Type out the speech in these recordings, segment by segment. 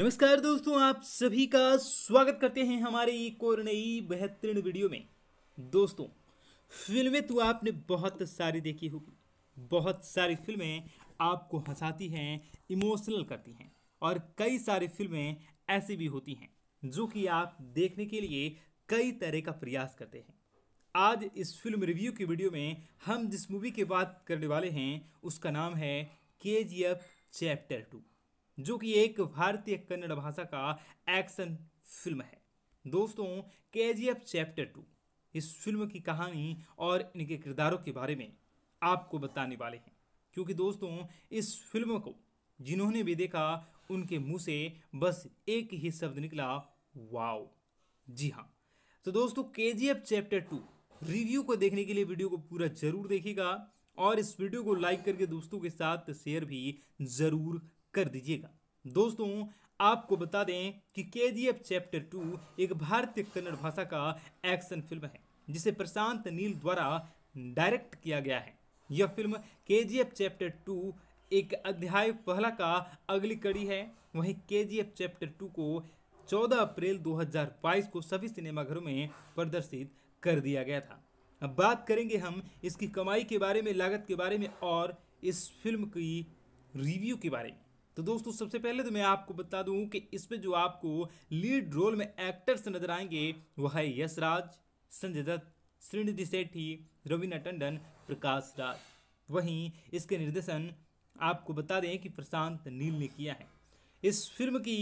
नमस्कार दोस्तों आप सभी का स्वागत करते हैं हमारे एक और नई बेहतरीन वीडियो में दोस्तों फिल्में तो आपने बहुत सारी देखी होगी बहुत सारी फिल्में आपको हंसाती हैं इमोशनल करती हैं और कई सारी फिल्में ऐसी भी होती हैं जो कि आप देखने के लिए कई तरह का प्रयास करते हैं आज इस फिल्म रिव्यू की वीडियो में हम जिस मूवी की बात करने वाले हैं उसका नाम है के चैप्टर टू जो कि एक भारतीय कन्नड़ भाषा का एक्शन फिल्म है दोस्तों के चैप्टर टू इस फिल्म की कहानी और इनके किरदारों के बारे में आपको बताने वाले हैं क्योंकि दोस्तों इस फिल्म को जिन्होंने भी देखा उनके मुंह से बस एक ही शब्द निकला वाओ जी हाँ तो दोस्तों के चैप्टर टू रिव्यू को देखने के लिए वीडियो को पूरा जरूर देखिएगा और इस वीडियो को लाइक करके दोस्तों के साथ शेयर भी ज़रूर कर दीजिएगा दोस्तों आपको बता दें कि के जी एफ चैप्टर टू एक भारतीय कन्नड़ भाषा का एक्शन फिल्म है जिसे प्रशांत नील द्वारा डायरेक्ट किया गया है यह फिल्म के जी एफ चैप्टर टू एक अध्याय पहला का अगली कड़ी है वहीं के जी एफ चैप्टर टू को 14 अप्रैल 2022 को सभी सिनेमाघरों में प्रदर्शित कर दिया गया था अब बात करेंगे हम इसकी कमाई के बारे में लागत के बारे में और इस फिल्म की रिव्यू के बारे में तो दोस्तों सबसे पहले तो मैं आपको बता दूं कि इसमें जो आपको लीड रोल में एक्टर्स नजर आएंगे वह है यशराज संजय दत्त श्रीनिधि सेठी रवीना टंडन प्रकाश राज वहीं इसके निर्देशन आपको बता दें कि प्रशांत नील ने किया है इस फिल्म की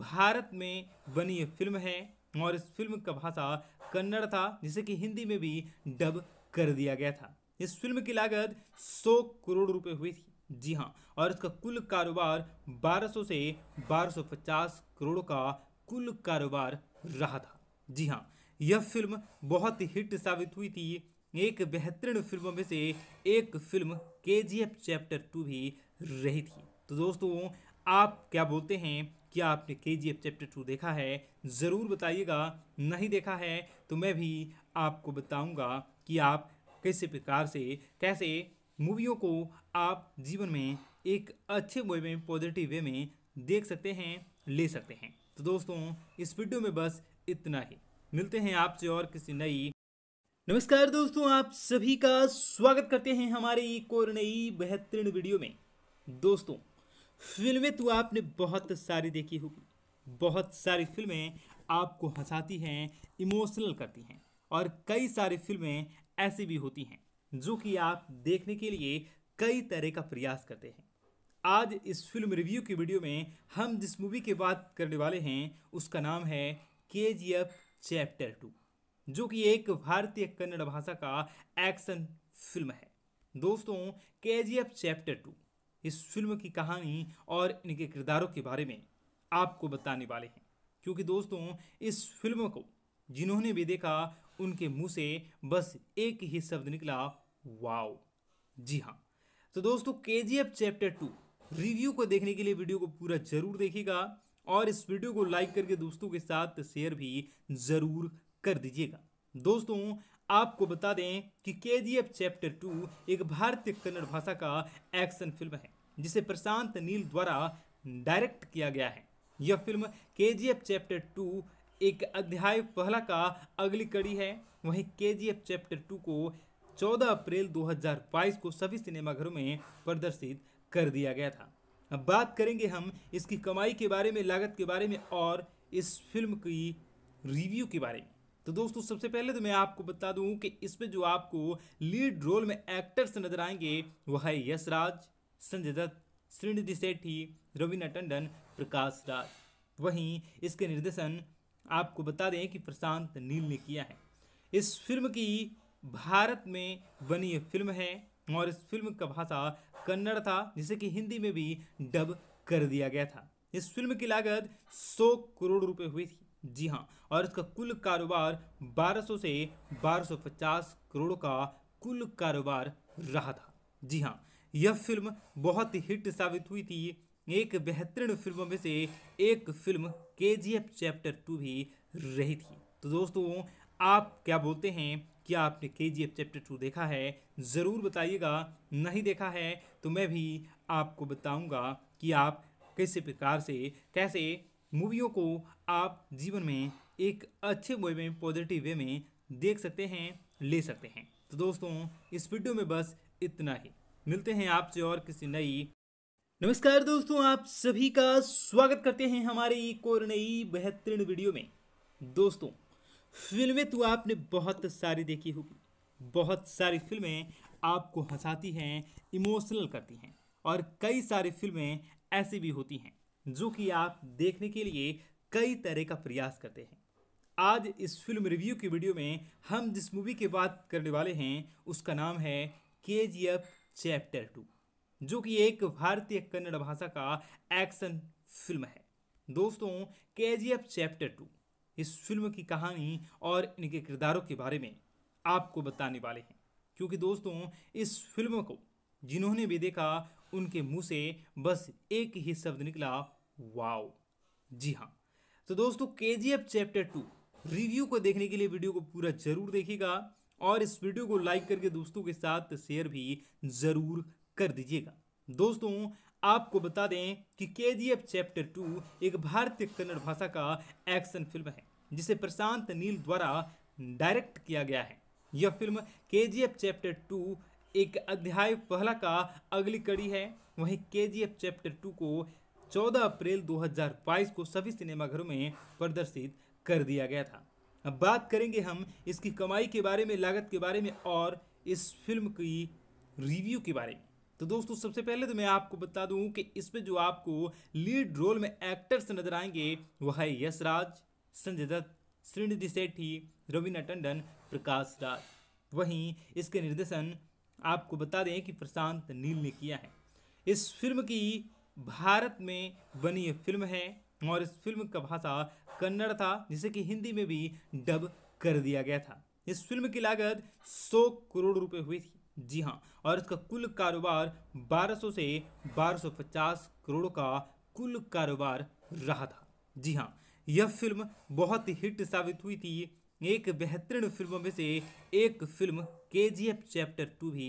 भारत में बनी फिल्म है और इस फिल्म का भाषा कन्नड़ था जिसे कि हिंदी में भी डब कर दिया गया था इस फिल्म की लागत 100 करोड़ रुपए हुई थी जी हाँ और इसका कुल कारोबार 1200 से 1250 करोड़ का कुल कारोबार रहा था जी हाँ यह फिल्म बहुत हिट साबित हुई थी एक बेहतरीन फिल्मों में से एक फिल्म के चैप्टर टू भी रही थी तो दोस्तों आप क्या बोलते हैं कि आपने के चैप्टर टू देखा है ज़रूर बताइएगा नहीं देखा है तो मैं भी आपको बताऊंगा कि आप किस प्रकार से कैसे मूवियों को आप जीवन में एक अच्छे वे में पॉजिटिव वे में देख सकते हैं ले सकते हैं तो दोस्तों इस वीडियो में बस इतना ही मिलते हैं आपसे और किसी नई नमस्कार दोस्तों आप सभी का स्वागत करते हैं हमारे एक और नई बेहतरीन वीडियो में दोस्तों फिल्में तो आपने बहुत सारी देखी होगी बहुत सारी फिल्में आपको हंसाती हैं इमोशनल करती हैं और कई सारी फिल्में ऐसी भी होती हैं जो कि आप देखने के लिए कई तरह का प्रयास करते हैं आज इस फिल्म रिव्यू की वीडियो में हम जिस मूवी की बात करने वाले हैं उसका नाम है के जी एफ चैप्टर टू जो कि एक भारतीय कन्नड़ भाषा का एक्शन फिल्म है दोस्तों K G F chapter two इस फिल्म की कहानी और इनके किरदारों के बारे में आपको बताने वाले हैं क्योंकि दोस्तों इस फिल्म को जिन्होंने भी देखा उनके मुंह से बस एक ही शब्द निकला वाओ जी हाँ तो दोस्तों के चैप्टर टू रिव्यू को देखने के लिए वीडियो को पूरा जरूर देखिएगा और इस वीडियो को लाइक करके दोस्तों के साथ शेयर भी जरूर कर दीजिएगा दोस्तों आपको बता दें कि के चैप्टर टू एक भारतीय कन्नड़ भाषा का एक्शन फिल्म है जिसे प्रशांत नील द्वारा डायरेक्ट किया गया है यह फिल्म के चैप्टर टू एक अध्याय पहला का अगली कड़ी है वहीं के जी एफ चैप्टर टू को 14 अप्रैल 2022 को सभी सिनेमाघरों में प्रदर्शित कर दिया गया था अब बात करेंगे हम इसकी कमाई के बारे में लागत के बारे में और इस फिल्म की रिव्यू के बारे में तो दोस्तों सबसे पहले तो मैं आपको बता दूं कि इसमें जो आपको लीड रोल में एक्टर्स नजर आएंगे वह है यशराज संजय दत्त श्रीनिधि सेठी रवीना टंडन प्रकाश राज वहीं इसके निर्देशन आपको बता दें कि प्रशांत नील ने किया है इस फिल्म की भारत में बनी फिल्म है और इस फिल्म का भाषा कन्नड़ था जिसे कि हिंदी में भी डब कर दिया गया था इस फिल्म की लागत 100 करोड़ रुपए हुई थी जी हाँ और इसका कुल कारोबार 1200 से 1250 करोड़ का कुल कारोबार रहा था जी हाँ यह फिल्म बहुत ही हिट साबित हुई थी एक बेहतरीन फिल्मों में से एक फिल्म के जी एफ़ चैप्टर टू भी रही थी तो दोस्तों आप क्या बोलते हैं कि आपने के जी एफ़ चैप्टर टू देखा है ज़रूर बताइएगा नहीं देखा है तो मैं भी आपको बताऊंगा कि आप किस प्रकार से कैसे मूवियों को आप जीवन में एक अच्छे वे में पॉजिटिव वे में देख सकते हैं ले सकते हैं तो दोस्तों इस वीडियो में बस इतना ही मिलते हैं आपसे और किसी नई नमस्कार दोस्तों आप सभी का स्वागत करते हैं हमारे एक और नई बेहतरीन वीडियो में दोस्तों फिल्में तो आपने बहुत सारी देखी होगी बहुत सारी फिल्में आपको हंसाती हैं इमोशनल करती हैं और कई सारी फिल्में ऐसी भी होती हैं जो कि आप देखने के लिए कई तरह का प्रयास करते हैं आज इस फिल्म रिव्यू की वीडियो में हम जिस मूवी की बात करने वाले हैं उसका नाम है के चैप्टर टू जो कि एक भारतीय कन्नड़ भाषा का एक्शन फिल्म है दोस्तों K G F chapter two इस फिल्म की कहानी और इनके किरदारों के बारे में आपको बताने वाले हैं क्योंकि दोस्तों इस फिल्म को जिन्होंने भी देखा उनके मुंह से बस एक ही शब्द निकला वाओ जी हाँ तो दोस्तों K G F chapter two review को देखने के लिए वीडियो को पूरा जरूर देखिएगा और इस वीडियो को लाइक करके दोस्तों के साथ शेयर भी जरूर कर दीजिएगा दोस्तों आपको बता दें कि के जी एफ चैप्टर टू एक भारतीय कन्नड़ भाषा का एक्शन फिल्म है जिसे प्रशांत नील द्वारा डायरेक्ट किया गया है यह फिल्म के जी एफ चैप्टर टू एक अध्याय पहला का अगली कड़ी है वहीं के जी एफ चैप्टर टू को 14 अप्रैल 2022 को सभी सिनेमाघरों में प्रदर्शित कर दिया गया था अब बात करेंगे हम इसकी कमाई के बारे में लागत के बारे में और इस फिल्म की रिव्यू के बारे में तो दोस्तों सबसे पहले तो मैं आपको बता दूं कि इसमें जो आपको लीड रोल में एक्टर्स नजर आएंगे वो है यशराज संजय दत्त श्रीनिधि सेठी रवीना टंडन प्रकाश राज वहीं इसके निर्देशन आपको बता दें कि प्रशांत नील ने किया है इस फिल्म की भारत में बनी फिल्म है और इस फिल्म का भाषा कन्नड़ था जिसे कि हिंदी में भी डब कर दिया गया था इस फिल्म की लागत 100 करोड़ रुपए हुई थी जी हाँ और इसका कुल कारोबार 1200 से 1250 करोड़ का कुल कारोबार रहा था जी हाँ यह फिल्म बहुत हिट साबित हुई थी एक बेहतरीन फिल्मों में से एक फिल्म के जी एफ चैप्टर टू भी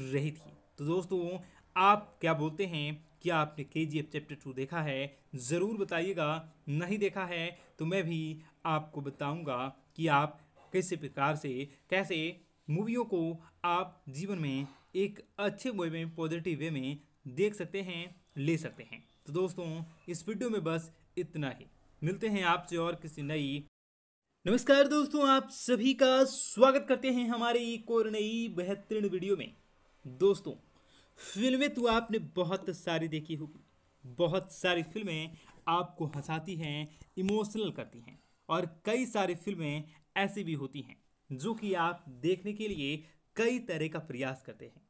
रही थी तो दोस्तों आप क्या बोलते हैं क्या आपने के जी एफ चैप्टर टू देखा है ज़रूर बताइएगा नहीं देखा है तो मैं भी आपको बताऊंगा कि आप किस प्रकार से कैसे मूवियों को आप जीवन में एक अच्छे वे में पॉजिटिव वे में देख सकते हैं ले सकते हैं तो दोस्तों इस वीडियो में बस इतना ही मिलते हैं आपसे और किसी नई नमस्कार दोस्तों आप सभी का स्वागत करते हैं हमारे एक और नई बेहतरीन वीडियो में दोस्तों फिल्में तो आपने बहुत सारी देखी होगी बहुत सारी फिल्में आपको हंसाती हैं इमोशनल करती हैं और कई सारी फिल्में ऐसी भी होती हैं जो कि आप देखने के लिए कई तरह का प्रयास करते हैं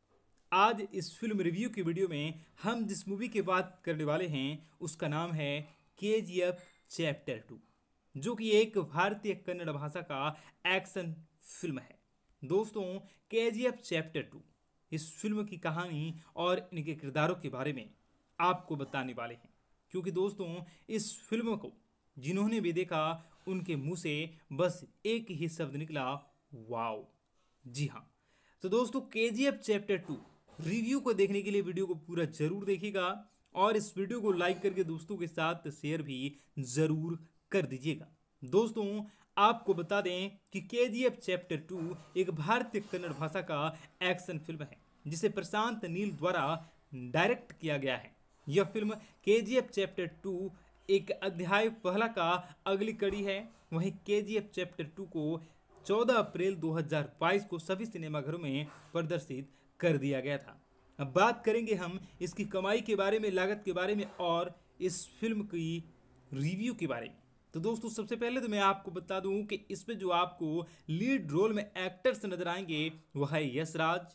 आज इस फिल्म रिव्यू की वीडियो में हम जिस मूवी की बात करने वाले हैं उसका नाम है के जी एफ चैप्टर टू जो कि एक भारतीय कन्नड़ भाषा का एक्शन फिल्म है दोस्तों K G F chapter two इस फिल्म की कहानी और इनके किरदारों के बारे में आपको बताने वाले हैं क्योंकि दोस्तों इस फिल्म को जिन्होंने भी देखा उनके मुंह से बस एक ही शब्द निकला वाओ जी हाँ तो दोस्तों के चैप्टर टू रिव्यू को देखने के लिए वीडियो को पूरा जरूर देखिएगा और इस वीडियो को लाइक करके दोस्तों के साथ शेयर भी जरूर कर दीजिएगा दोस्तों आपको बता दें कि के जी एफ चैप्टर टू एक भारतीय कन्नड़ भाषा का एक्शन फिल्म है जिसे प्रशांत नील द्वारा डायरेक्ट किया गया है यह फिल्म के जी एफ चैप्टर टू एक अध्याय पहला का अगली कड़ी है वहीं के चैप्टर टू को 14 अप्रैल 2022 को सभी सिनेमाघरों में प्रदर्शित कर दिया गया था अब बात करेंगे हम इसकी कमाई के बारे में लागत के बारे में और इस फिल्म की रिव्यू के बारे में तो दोस्तों सबसे पहले तो मैं आपको बता दूं कि इसमें जो आपको लीड रोल में एक्टर्स नजर आएंगे वह है यशराज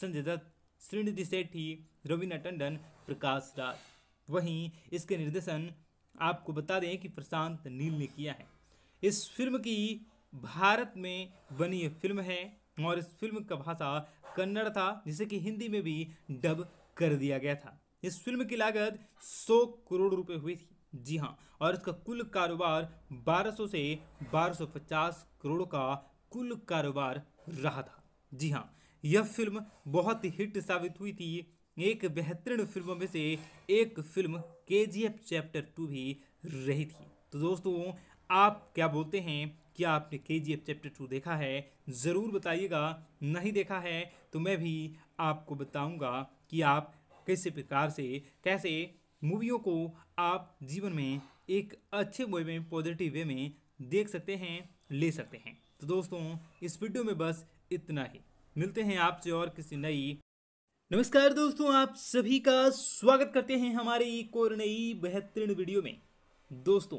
संजय दत्त श्रीनिधि सेठी रवीना टंडन प्रकाश राज वहीं इसके निर्देशन आपको बता दें कि प्रशांत नील ने किया है इस फिल्म की भारत में बनी फिल्म है और इस फिल्म का भाषा कन्नड़ था जिसे कि हिंदी में भी डब कर दिया गया था इस फिल्म की लागत 100 करोड़ रुपए हुई थी जी हाँ और इसका कुल कारोबार 1200 से 1250 करोड़ का कुल कारोबार रहा था जी हाँ यह फिल्म बहुत हिट साबित हुई थी एक बेहतरीन फिल्मों में से एक फिल्म के जी एफ चैप्टर टू भी रही थी तो दोस्तों आप क्या बोलते हैं क्या आपने के जी एफ़ चैप्टर टू देखा है ज़रूर बताइएगा नहीं देखा है तो मैं भी आपको बताऊंगा कि आप किस प्रकार से कैसे मूवियों को आप जीवन में एक अच्छे वे में पॉजिटिव वे में देख सकते हैं ले सकते हैं तो दोस्तों इस वीडियो में बस इतना ही मिलते हैं आपसे और किसी नई नमस्कार दोस्तों आप सभी का स्वागत करते हैं हमारे एक और नई बेहतरीन वीडियो में दोस्तों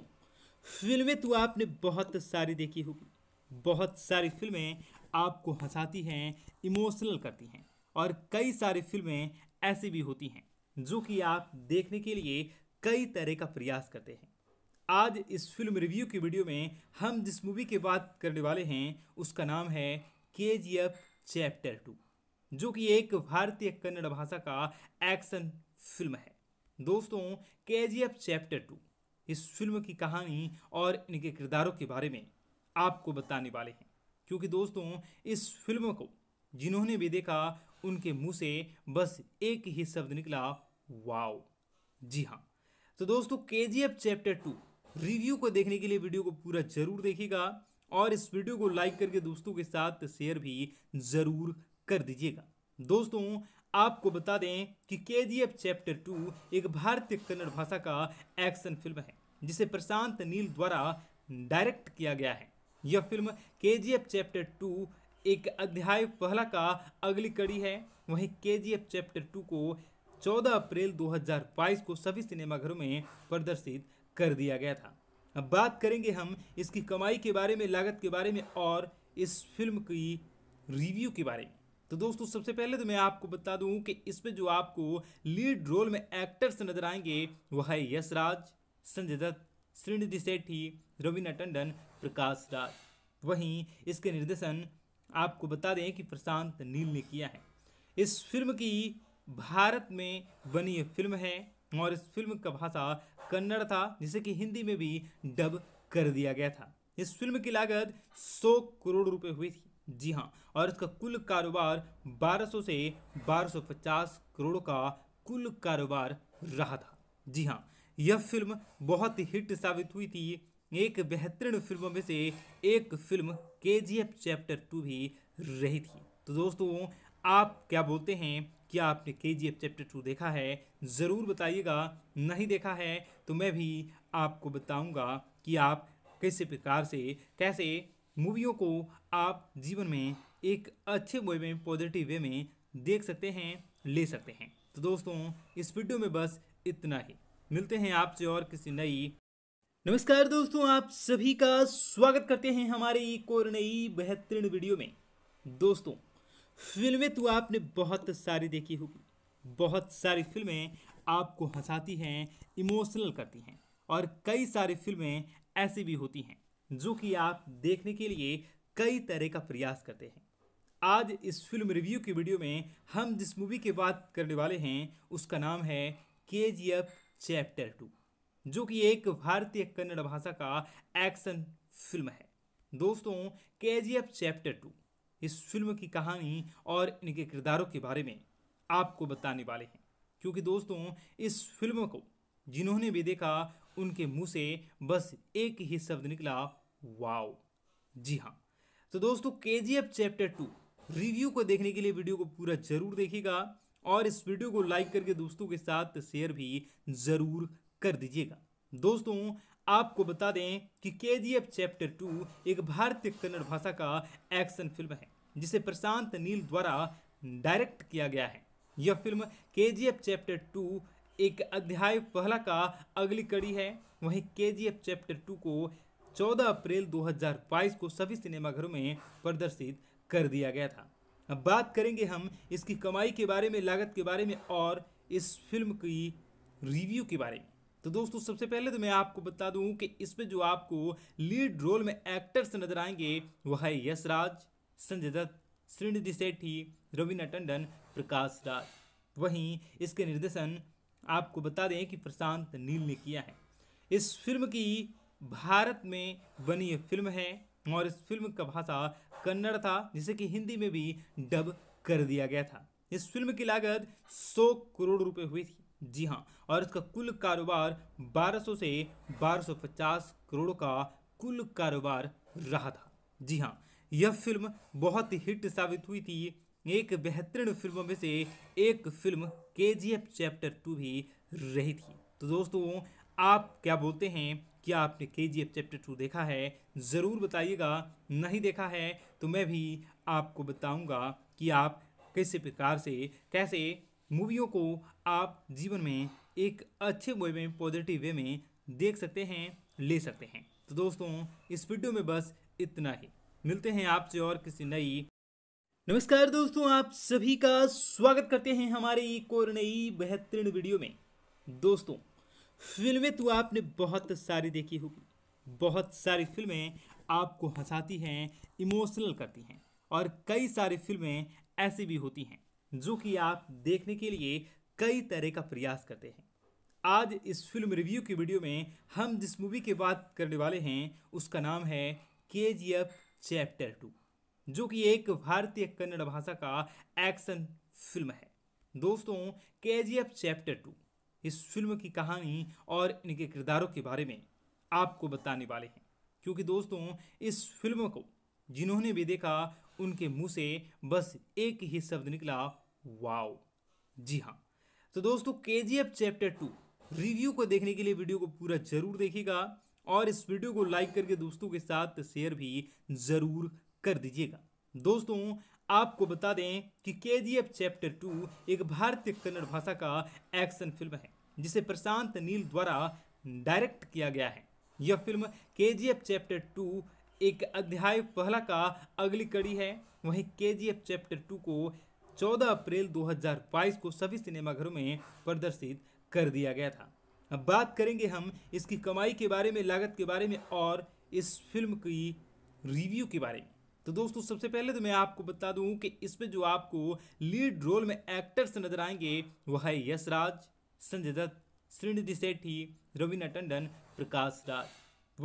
फिल्में तो आपने बहुत सारी देखी होगी बहुत सारी फिल्में आपको हंसाती हैं इमोशनल करती हैं और कई सारी फिल्में ऐसी भी होती हैं जो कि आप देखने के लिए कई तरह का प्रयास करते हैं आज इस फिल्म रिव्यू की वीडियो में हम जिस मूवी की बात करने वाले हैं उसका नाम है के चैप्टर टू जो कि एक भारतीय कन्नड़ भाषा का एक्शन फिल्म है दोस्तों के चैप्टर टू इस फिल्म की कहानी और इनके किरदारों के बारे में आपको बताने वाले हैं क्योंकि दोस्तों इस फिल्म को जिन्होंने भी देखा उनके मुंह से बस एक ही शब्द निकला वाओ जी हाँ तो दोस्तों के चैप्टर टू रिव्यू को देखने के लिए वीडियो को पूरा जरूर देखिएगा और इस वीडियो को लाइक करके दोस्तों के साथ शेयर भी ज़रूर कर दीजिएगा दोस्तों आपको बता दें कि के जी एफ चैप्टर टू एक भारतीय कन्नड़ भाषा का एक्शन फिल्म है जिसे प्रशांत नील द्वारा डायरेक्ट किया गया है यह फिल्म के जी एफ चैप्टर टू एक अध्याय पहला का अगली कड़ी है वहीं के जी एफ चैप्टर टू को 14 अप्रैल 2022 को सभी सिनेमाघरों में प्रदर्शित कर दिया गया था अब बात करेंगे हम इसकी कमाई के बारे में लागत के बारे में और इस फिल्म की रिव्यू के बारे में तो दोस्तों सबसे पहले तो मैं आपको बता दूं कि इसमें जो आपको लीड रोल में एक्टर्स नजर आएंगे वह है यशराज संजय दत्त श्रीनिधि सेठी रवीना टंडन प्रकाश राज वहीं इसके निर्देशन आपको बता दें कि प्रशांत नील ने किया है इस फिल्म की भारत में बनी फिल्म है और इस फिल्म का भाषा कन्नड़ था जिसे कि हिंदी में भी डब कर दिया गया था इस फिल्म की लागत 100 करोड़ रुपए हुई थी जी हाँ और इसका कुल कारोबार 1200 से 1250 करोड़ का कुल कारोबार रहा था जी हाँ यह फिल्म बहुत हिट साबित हुई थी एक बेहतरीन फिल्मों में से एक फिल्म के चैप्टर टू भी रही थी तो दोस्तों आप क्या बोलते हैं कि आपने के जी एफ चैप्टर टू देखा है ज़रूर बताइएगा नहीं देखा है तो मैं भी आपको बताऊंगा कि आप किस प्रकार से कैसे मूवियों को आप जीवन में एक अच्छे वे में पॉजिटिव वे में देख सकते हैं ले सकते हैं तो दोस्तों इस वीडियो में बस इतना ही मिलते हैं आपसे और किसी नई नमस्कार दोस्तों आप सभी का स्वागत करते हैं हमारे एक और नई बेहतरीन वीडियो में दोस्तों फिल्में तो आपने बहुत सारी देखी होगी बहुत सारी फिल्में आपको हंसाती हैं इमोशनल करती हैं और कई सारी फिल्में ऐसी भी होती हैं जो कि आप देखने के लिए कई तरह का प्रयास करते हैं आज इस फिल्म रिव्यू की वीडियो में हम जिस मूवी की बात करने वाले हैं उसका नाम है के जी एफ चैप्टर टू जो कि एक भारतीय कन्नड़ भाषा का एक्शन फिल्म है दोस्तों K G F chapter two इस फिल्म की कहानी और इनके किरदारों के बारे में आपको बताने वाले हैं क्योंकि दोस्तों इस फिल्म को जिन्होंने भी देखा उनके मुंह से बस एक ही शब्द निकला वाओ जी हाँ तो दोस्तों के चैप्टर टू रिव्यू को देखने के लिए वीडियो को पूरा जरूर देखिएगा और इस वीडियो को लाइक करके दोस्तों के साथ शेयर भी जरूर कर दीजिएगा दोस्तों आपको बता दें कि के चैप्टर टू एक भारतीय कन्नड़ भाषा का एक्शन फिल्म है जिसे प्रशांत नील द्वारा डायरेक्ट किया गया है यह फिल्म के जी एफ चैप्टर टू एक अध्याय पहला का अगली कड़ी है वहीं के जी एफ चैप्टर टू को 14 अप्रैल 2022 को सभी सिनेमाघरों में प्रदर्शित कर दिया गया था अब बात करेंगे हम इसकी कमाई के बारे में लागत के बारे में और इस फिल्म की रिव्यू के बारे में तो दोस्तों सबसे पहले तो मैं आपको बता दूं कि इसमें जो आपको लीड रोल में एक्टर्स नजर आएंगे वह है यशराज संजय दत्त श्रीनिधि सेठी रवीना टंडन प्रकाश राज वहीं इसके निर्देशन आपको बता दें कि प्रशांत नील ने किया है इस फिल्म की भारत में बनी फिल्म है और इस फिल्म का भाषा कन्नड़ था जिसे कि हिंदी में भी डब कर दिया गया था इस फिल्म की लागत 100 करोड़ रुपए हुई थी जी हाँ और इसका कुल कारोबार 1200 से 1250 करोड़ का कुल कारोबार रहा था जी हाँ यह फिल्म बहुत ही हिट साबित हुई थी एक बेहतरीन फिल्मों में से एक फिल्म के चैप्टर टू भी रही थी तो दोस्तों आप क्या बोलते हैं क्या आपने के जी एफ चैप्टर टू देखा है ज़रूर बताइएगा नहीं देखा है तो मैं भी आपको बताऊंगा कि आप किस प्रकार से कैसे मूवियों को आप जीवन में एक अच्छे वे में पॉजिटिव वे में देख सकते हैं ले सकते हैं तो दोस्तों इस वीडियो में बस इतना ही मिलते हैं आपसे और किसी नई नमस्कार दोस्तों आप सभी का स्वागत करते हैं हमारे एक और नई बेहतरीन वीडियो में दोस्तों फिल्में तो आपने बहुत सारी देखी होगी बहुत सारी फिल्में आपको हंसाती हैं इमोशनल करती हैं और कई सारी फिल्में ऐसी भी होती हैं जो कि आप देखने के लिए कई तरह का प्रयास करते हैं आज इस फिल्म रिव्यू की वीडियो में हम जिस मूवी की बात करने वाले हैं उसका नाम है के जी एफ चैप्टर टू जो कि एक भारतीय कन्नड़ भाषा का एक्शन फिल्म है दोस्तों K G F chapter two इस फिल्म की कहानी और इनके किरदारों के बारे में आपको बताने वाले हैं क्योंकि दोस्तों इस फिल्म को जिन्होंने भी देखा उनके मुंह से बस एक ही शब्द निकला वाओ जी हाँ तो दोस्तों के चैप्टर टू रिव्यू को देखने के लिए वीडियो को पूरा जरूर देखिएगा और इस वीडियो को लाइक करके दोस्तों के साथ शेयर भी ज़रूर कर दीजिएगा दोस्तों आपको बता दें कि के चैप्टर टू एक भारतीय कन्नड़ भाषा का एक्शन फिल्म है जिसे प्रशांत नील द्वारा डायरेक्ट किया गया है यह फिल्म के चैप्टर टू एक अध्याय पहला का अगली कड़ी है वहीं के चैप्टर टू को 14 अप्रैल 2022 को सभी सिनेमाघरों में प्रदर्शित कर दिया गया था अब बात करेंगे हम इसकी कमाई के बारे में लागत के बारे में और इस फिल्म की रिव्यू के बारे में तो दोस्तों सबसे पहले तो मैं आपको बता दूं कि इसमें जो आपको लीड रोल में एक्टर्स नजर आएंगे वह है यशराज संजय दत्त श्रीनिधि सेठी रवीना टंडन प्रकाश राज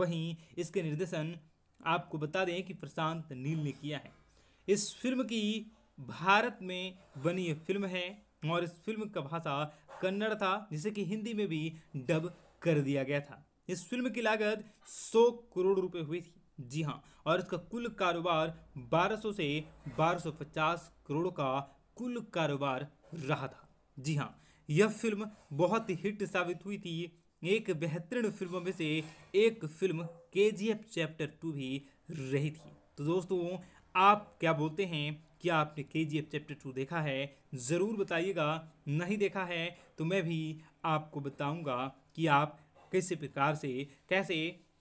वहीं इसके निर्देशन आपको बता दें कि प्रशांत नील ने किया है इस फिल्म की भारत में बनी फिल्म है और इस फिल्म का भाषा कन्नड़ था जिसे कि हिंदी में भी डब कर दिया गया था इस फिल्म की लागत 100 करोड़ रुपए हुई थी जी हाँ और इसका कुल कारोबार 1200 से 1250 करोड़ का कुल कारोबार रहा था जी हाँ यह फिल्म बहुत हिट साबित हुई थी एक बेहतरीन फिल्मों में से एक फिल्म के चैप्टर टू भी रही थी तो दोस्तों आप क्या बोलते हैं क्या आपने के चैप्टर टू देखा है ज़रूर बताइएगा नहीं देखा है तो मैं भी आपको बताऊंगा कि आप किस प्रकार से कैसे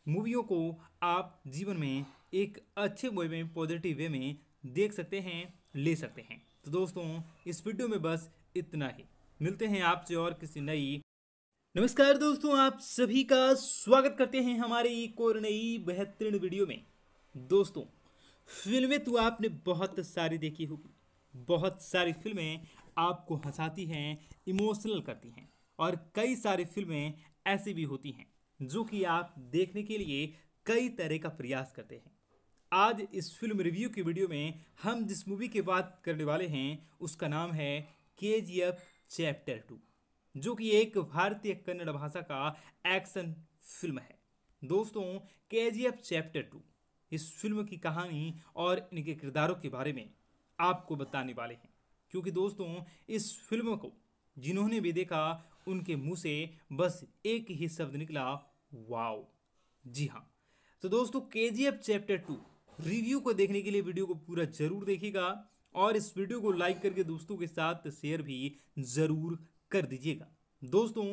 मूवियों को आप जीवन में एक अच्छे वे में पॉजिटिव वे में देख सकते हैं ले सकते हैं तो दोस्तों इस वीडियो में बस इतना ही मिलते हैं आपसे और किसी नई नमस्कार दोस्तों आप सभी का स्वागत करते हैं हमारे एक और नई बेहतरीन वीडियो में दोस्तों फिल्में तो आपने बहुत सारी देखी होगी बहुत सारी फिल्में आपको हंसाती हैं इमोशनल करती हैं और कई सारी फिल्में ऐसी भी होती हैं जो कि आप देखने के लिए कई तरह का प्रयास करते हैं आज इस फिल्म रिव्यू की वीडियो में हम जिस मूवी की बात करने वाले हैं उसका नाम है के जी एफ चैप्टर टू जो कि एक भारतीय कन्नड़ भाषा का एक्शन फिल्म है दोस्तों K G F chapter two इस फिल्म की कहानी और इनके किरदारों के बारे में आपको बताने वाले हैं क्योंकि दोस्तों इस फिल्म को जिन्होंने भी देखा उनके मुंह से बस एक ही शब्द निकला वाओ जी हाँ तो दोस्तों के चैप्टर टू रिव्यू को देखने के लिए वीडियो को पूरा जरूर देखिएगा और इस वीडियो को लाइक करके दोस्तों के साथ शेयर भी जरूर कर दीजिएगा दोस्तों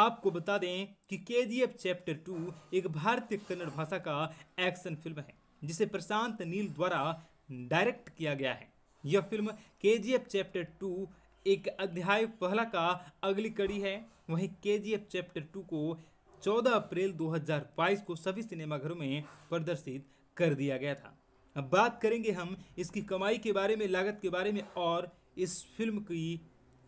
आपको बता दें कि के चैप्टर टू एक भारतीय कन्नड़ भाषा का एक्शन फिल्म है जिसे प्रशांत नील द्वारा डायरेक्ट किया गया है यह फिल्म के चैप्टर टू एक अध्याय पहला का अगली कड़ी है वहीं के चैप्टर टू को 14 अप्रैल 2022 को सभी सिनेमाघरों में प्रदर्शित कर दिया गया था अब बात करेंगे हम इसकी कमाई के बारे में लागत के बारे में और इस फिल्म की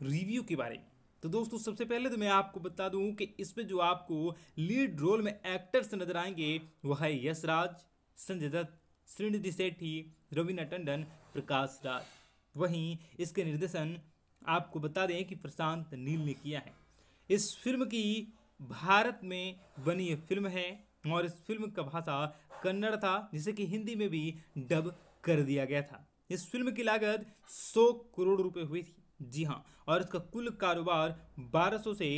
रिव्यू के बारे में तो दोस्तों सबसे पहले तो मैं आपको बता दूं कि इसमें जो आपको लीड रोल में एक्टर्स नजर आएंगे वह है यश राज संजय दत्त श्रीनिधि सेठी रवीना टंडन प्रकाश राज वहीं इसके निर्देशन आपको बता दें कि प्रशांत नील ने किया है इस फिल्म की भारत में बनी ये फिल्म है और इस फिल्म का भाषा कन्नड़ था जिसे कि हिंदी में भी डब कर दिया गया था इस फिल्म की लागत 100 करोड़ रुपए हुई थी जी हाँ और इसका कुल कारोबार 1200 से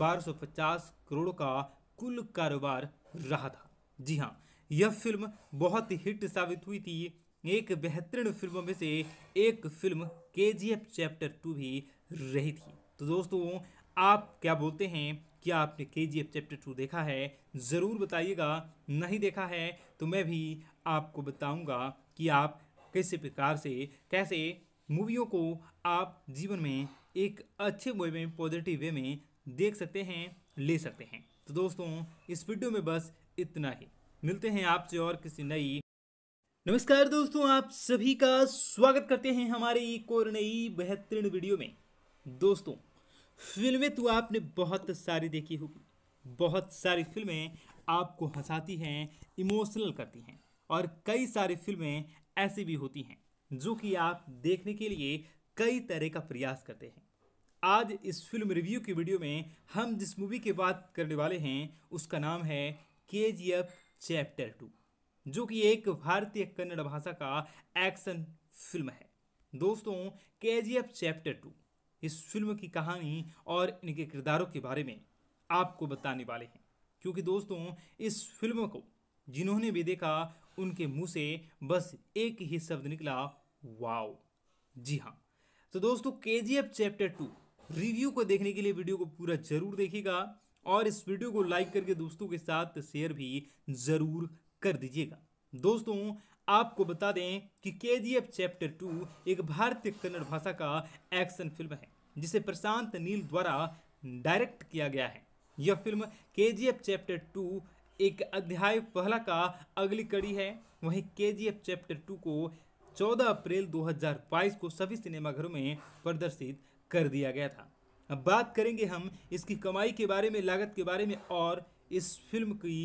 1250 करोड़ का कुल कारोबार रहा था जी हाँ यह फिल्म बहुत ही हिट साबित हुई थी एक बेहतरीन फिल्मों में से एक फिल्म के चैप्टर टू भी रही थी तो दोस्तों आप क्या बोलते हैं क्या आपने के जी एफ चैप्टर टू देखा है ज़रूर बताइएगा नहीं देखा है तो मैं भी आपको बताऊंगा कि आप किस प्रकार से कैसे मूवियों को आप जीवन में एक अच्छे वे में पॉजिटिव वे में देख सकते हैं ले सकते हैं तो दोस्तों इस वीडियो में बस इतना ही मिलते हैं आपसे और किसी नई नमस्कार दोस्तों आप सभी का स्वागत करते हैं हमारे एक और नई बेहतरीन वीडियो में दोस्तों फिल्में तो आपने बहुत सारी देखी होगी बहुत सारी फिल्में आपको हंसाती हैं इमोशनल करती हैं और कई सारी फिल्में ऐसी भी होती हैं जो कि आप देखने के लिए कई तरह का प्रयास करते हैं आज इस फिल्म रिव्यू की वीडियो में हम जिस मूवी की बात करने वाले हैं उसका नाम है के जी एफ चैप्टर टू जो कि एक भारतीय कन्नड़ भाषा का एक्शन फिल्म है दोस्तों K G F chapter two इस फिल्म की कहानी और इनके किरदारों के बारे में आपको बताने वाले हैं क्योंकि दोस्तों इस फिल्म को जिन्होंने भी देखा उनके मुंह से बस एक ही शब्द निकला वाओ जी हाँ तो दोस्तों के चैप्टर टू रिव्यू को देखने के लिए वीडियो को पूरा जरूर देखिएगा और इस वीडियो को लाइक करके दोस्तों के साथ शेयर भी जरूर कर दीजिएगा दोस्तों आपको बता दें कि के चैप्टर टू एक भारतीय कन्नड़ भाषा का एक्शन फिल्म है जिसे प्रशांत नील द्वारा डायरेक्ट किया गया है यह फिल्म के चैप्टर टू एक अध्याय पहला का अगली कड़ी है वहीं के चैप्टर टू को 14 अप्रैल 2022 को सभी सिनेमाघरों में प्रदर्शित कर दिया गया था अब बात करेंगे हम इसकी कमाई के बारे में लागत के बारे में और इस फिल्म की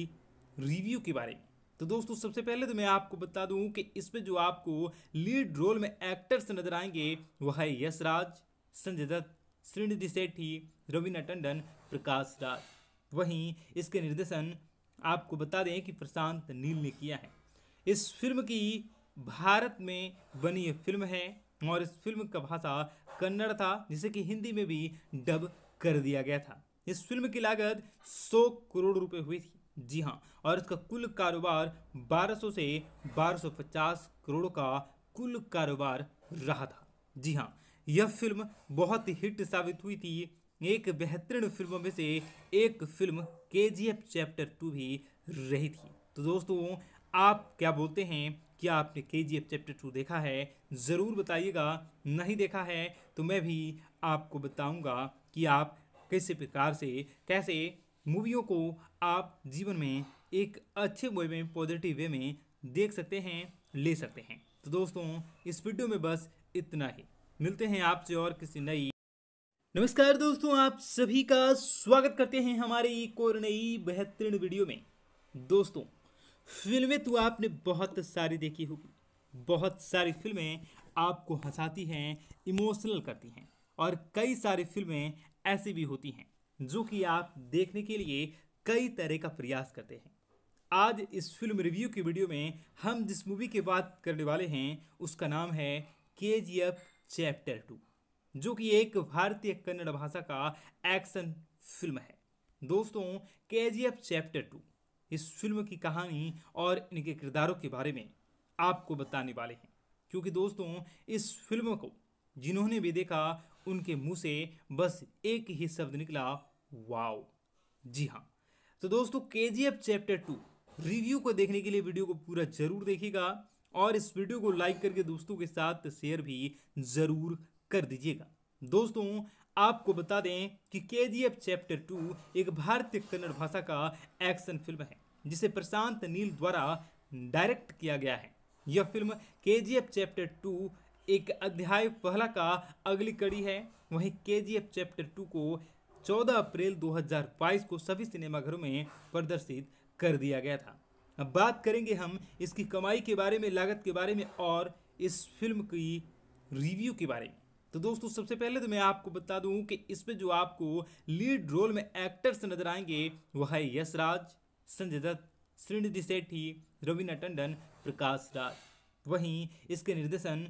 रिव्यू के बारे में तो दोस्तों सबसे पहले तो मैं आपको बता दूं कि इसमें जो आपको लीड रोल में एक्टर्स नजर आएंगे वह है यशराज संजय दत्त श्रीनिधि सेठी रवीना टंडन प्रकाश राज वहीं इसके निर्देशन आपको बता दें कि प्रशांत नील ने किया है इस फिल्म की भारत में बनी फिल्म है और इस फिल्म का भाषा कन्नड़ था जिसे कि हिंदी में भी डब कर दिया गया था इस फिल्म की लागत 100 करोड़ रुपए हुई थी जी हाँ और इसका कुल कारोबार 1200 से 1250 करोड़ का कुल कारोबार रहा था जी हाँ यह फिल्म बहुत ही हिट साबित हुई थी एक बेहतरीन फिल्मों में से एक फिल्म के चैप्टर टू भी रही थी तो दोस्तों आप क्या बोलते हैं क्या आपने के चैप्टर टू देखा है ज़रूर बताइएगा नहीं देखा है तो मैं भी आपको बताऊंगा कि आप किस प्रकार से कैसे मूवियों को आप जीवन में एक अच्छे वे में पॉजिटिव वे में देख सकते हैं ले सकते हैं तो दोस्तों इस वीडियो में बस इतना ही मिलते हैं आपसे और किसी नई नमस्कार दोस्तों आप सभी का स्वागत करते हैं हमारे एक और नई बेहतरीन वीडियो में दोस्तों फिल्में तो आपने बहुत सारी देखी होगी बहुत सारी फिल्में आपको हंसाती हैं इमोशनल करती हैं और कई सारी फिल्में ऐसी भी होती हैं जो कि आप देखने के लिए कई तरह का प्रयास करते हैं आज इस फिल्म रिव्यू की वीडियो में हम जिस मूवी की बात करने वाले हैं उसका नाम है के जी एफ चैप्टर टू जो कि एक भारतीय कन्नड़ भाषा का एक्शन फिल्म है दोस्तों K G F chapter two इस फिल्म की कहानी और इनके किरदारों के बारे में आपको बताने वाले हैं क्योंकि दोस्तों इस फिल्म को जिन्होंने भी देखा उनके मुंह से बस एक ही शब्द निकला वाओ जी हाँ तो दोस्तों K G F chapter two review को देखने के लिए वीडियो को पूरा जरूर देखिएगा और इस वीडियो को लाइक करके दोस्तों के साथ शेयर भी ज़रूर कर दीजिएगा दोस्तों आपको बता दें कि के चैप्टर टू एक भारतीय कन्नड़ भाषा का एक्शन फिल्म है जिसे प्रशांत नील द्वारा डायरेक्ट किया गया है यह फिल्म के चैप्टर टू एक अध्याय पहला का अगली कड़ी है वहीं के चैप्टर टू को 14 अप्रैल 2022 को सभी सिनेमाघरों में प्रदर्शित कर दिया गया था अब बात करेंगे हम इसकी कमाई के बारे में लागत के बारे में और इस फिल्म की रिव्यू के बारे में तो दोस्तों सबसे पहले तो मैं आपको बता दूं कि इसमें जो आपको लीड रोल में एक्टर्स नजर आएंगे वह है यशराज संजय दत्त श्रीनिधि सेठी रवीना टंडन प्रकाश राज वहीं इसके निर्देशन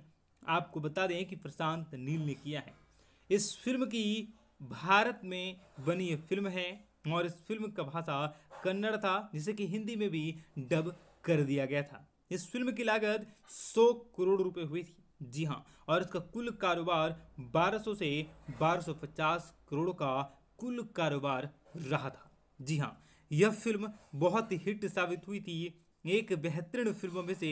आपको बता दें कि प्रशांत नील ने किया है इस फिल्म की भारत में बनी फिल्म है और इस फिल्म का भाषा कन्नड़ था जिसे कि हिंदी में भी डब कर दिया गया था इस फिल्म की लागत 100 करोड़ रुपए हुई थी जी हाँ और इसका कुल कारोबार 1200 से 1250 करोड़ का कुल कारोबार रहा था जी हाँ यह फिल्म बहुत हिट साबित हुई थी एक बेहतरीन फिल्मों में से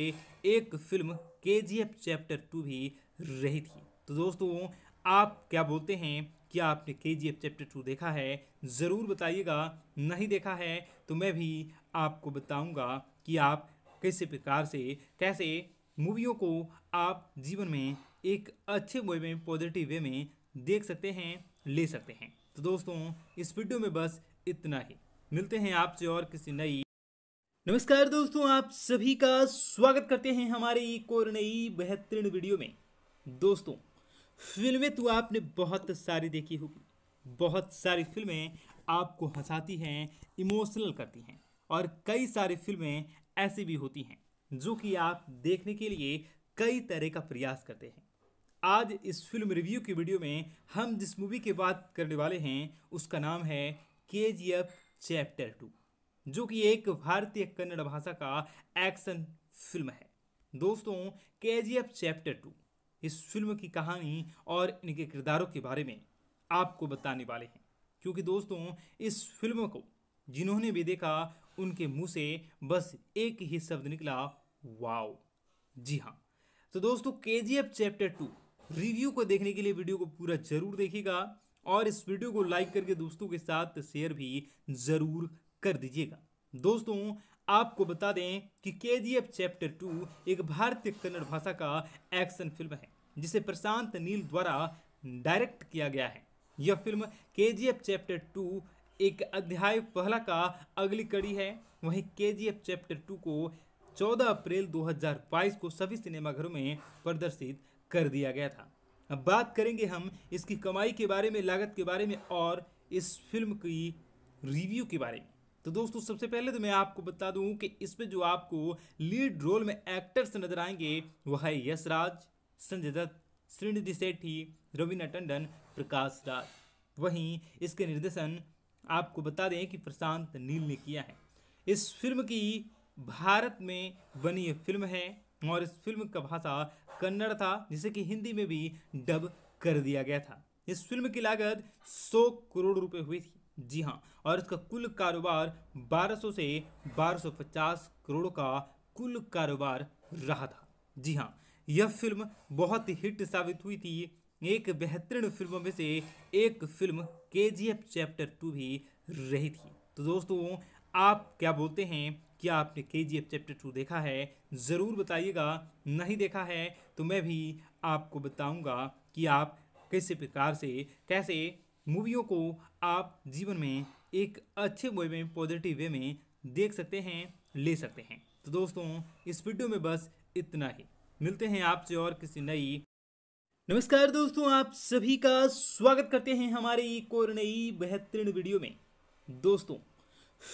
एक फिल्म के चैप्टर टू भी रही थी तो दोस्तों आप क्या बोलते हैं क्या आपने के जी एफ चैप्टर टू देखा है ज़रूर बताइएगा नहीं देखा है तो मैं भी आपको बताऊंगा कि आप किस प्रकार से कैसे मूवियों को आप जीवन में एक अच्छे वे में पॉजिटिव वे में देख सकते हैं ले सकते हैं तो दोस्तों इस वीडियो में बस इतना ही मिलते हैं आपसे और किसी नई नमस्कार दोस्तों आप सभी का स्वागत करते हैं हमारे एक और नई बेहतरीन वीडियो में दोस्तों फिल्में तो आपने बहुत सारी देखी होगी बहुत सारी फिल्में आपको हंसाती हैं इमोशनल करती हैं और कई सारी फिल्में ऐसी भी होती हैं जो कि आप देखने के लिए कई तरह का प्रयास करते हैं आज इस फिल्म रिव्यू की वीडियो में हम जिस मूवी की बात करने वाले हैं उसका नाम है के जी एफ चैप्टर टू जो कि एक भारतीय कन्नड़ भाषा का एक्शन फिल्म है दोस्तों K G F chapter two इस फिल्म की कहानी और इनके किरदारों के बारे में आपको बताने वाले हैं क्योंकि दोस्तों इस फिल्म को जिन्होंने भी देखा उनके मुंह से बस एक ही शब्द निकला वाओ जी हाँ तो दोस्तों K G F chapter two review को देखने के लिए वीडियो को पूरा जरूर देखिएगा और इस वीडियो को लाइक करके दोस्तों के साथ शेयर भी ज़रूर कर दीजिएगा दोस्तों आपको बता दें कि के जी एफ चैप्टर टू एक भारतीय कन्नड़ भाषा का एक्शन फिल्म है जिसे प्रशांत नील द्वारा डायरेक्ट किया गया है यह फिल्म के जी एफ चैप्टर टू एक अध्याय पहला का अगली कड़ी है वहीं के जी एफ चैप्टर टू को 14 अप्रैल 2022 को सभी सिनेमाघरों में प्रदर्शित कर दिया गया था अब बात करेंगे हम इसकी कमाई के बारे में लागत के बारे में और इस फिल्म की रिव्यू के बारे में तो दोस्तों सबसे पहले तो मैं आपको बता दूं कि इसमें जो आपको लीड रोल में एक्टर्स नजर आएंगे वह है यशराज संजय दत्त श्रीनिधि सेठी रवीना टंडन प्रकाश राज वहीं इसके निर्देशन आपको बता दें कि प्रशांत नील ने किया है इस फिल्म की भारत में बनी फिल्म है और इस फिल्म का भाषा कन्नड़ था जिसे कि हिंदी में भी डब कर दिया गया था इस फिल्म की लागत 100 करोड़ रुपए हुई थी जी हाँ और इसका कुल कारोबार 1200 से 1250 करोड़ का कुल कारोबार रहा था जी हाँ यह फिल्म बहुत हिट साबित हुई थी एक बेहतरीन फिल्मों में से एक फिल्म के चैप्टर टू भी रही थी तो दोस्तों आप क्या बोलते हैं क्या आपने के जी एफ चैप्टर टू देखा है ज़रूर बताइएगा नहीं देखा है तो मैं भी आपको बताऊंगा कि आप किस प्रकार से कैसे मूवियों को आप जीवन में एक अच्छे वे में पॉजिटिव वे में देख सकते हैं ले सकते हैं तो दोस्तों इस वीडियो में बस इतना ही मिलते हैं आपसे और किसी नई नमस्कार दोस्तों आप सभी का स्वागत करते हैं हमारे एक और नई बेहतरीन वीडियो में दोस्तों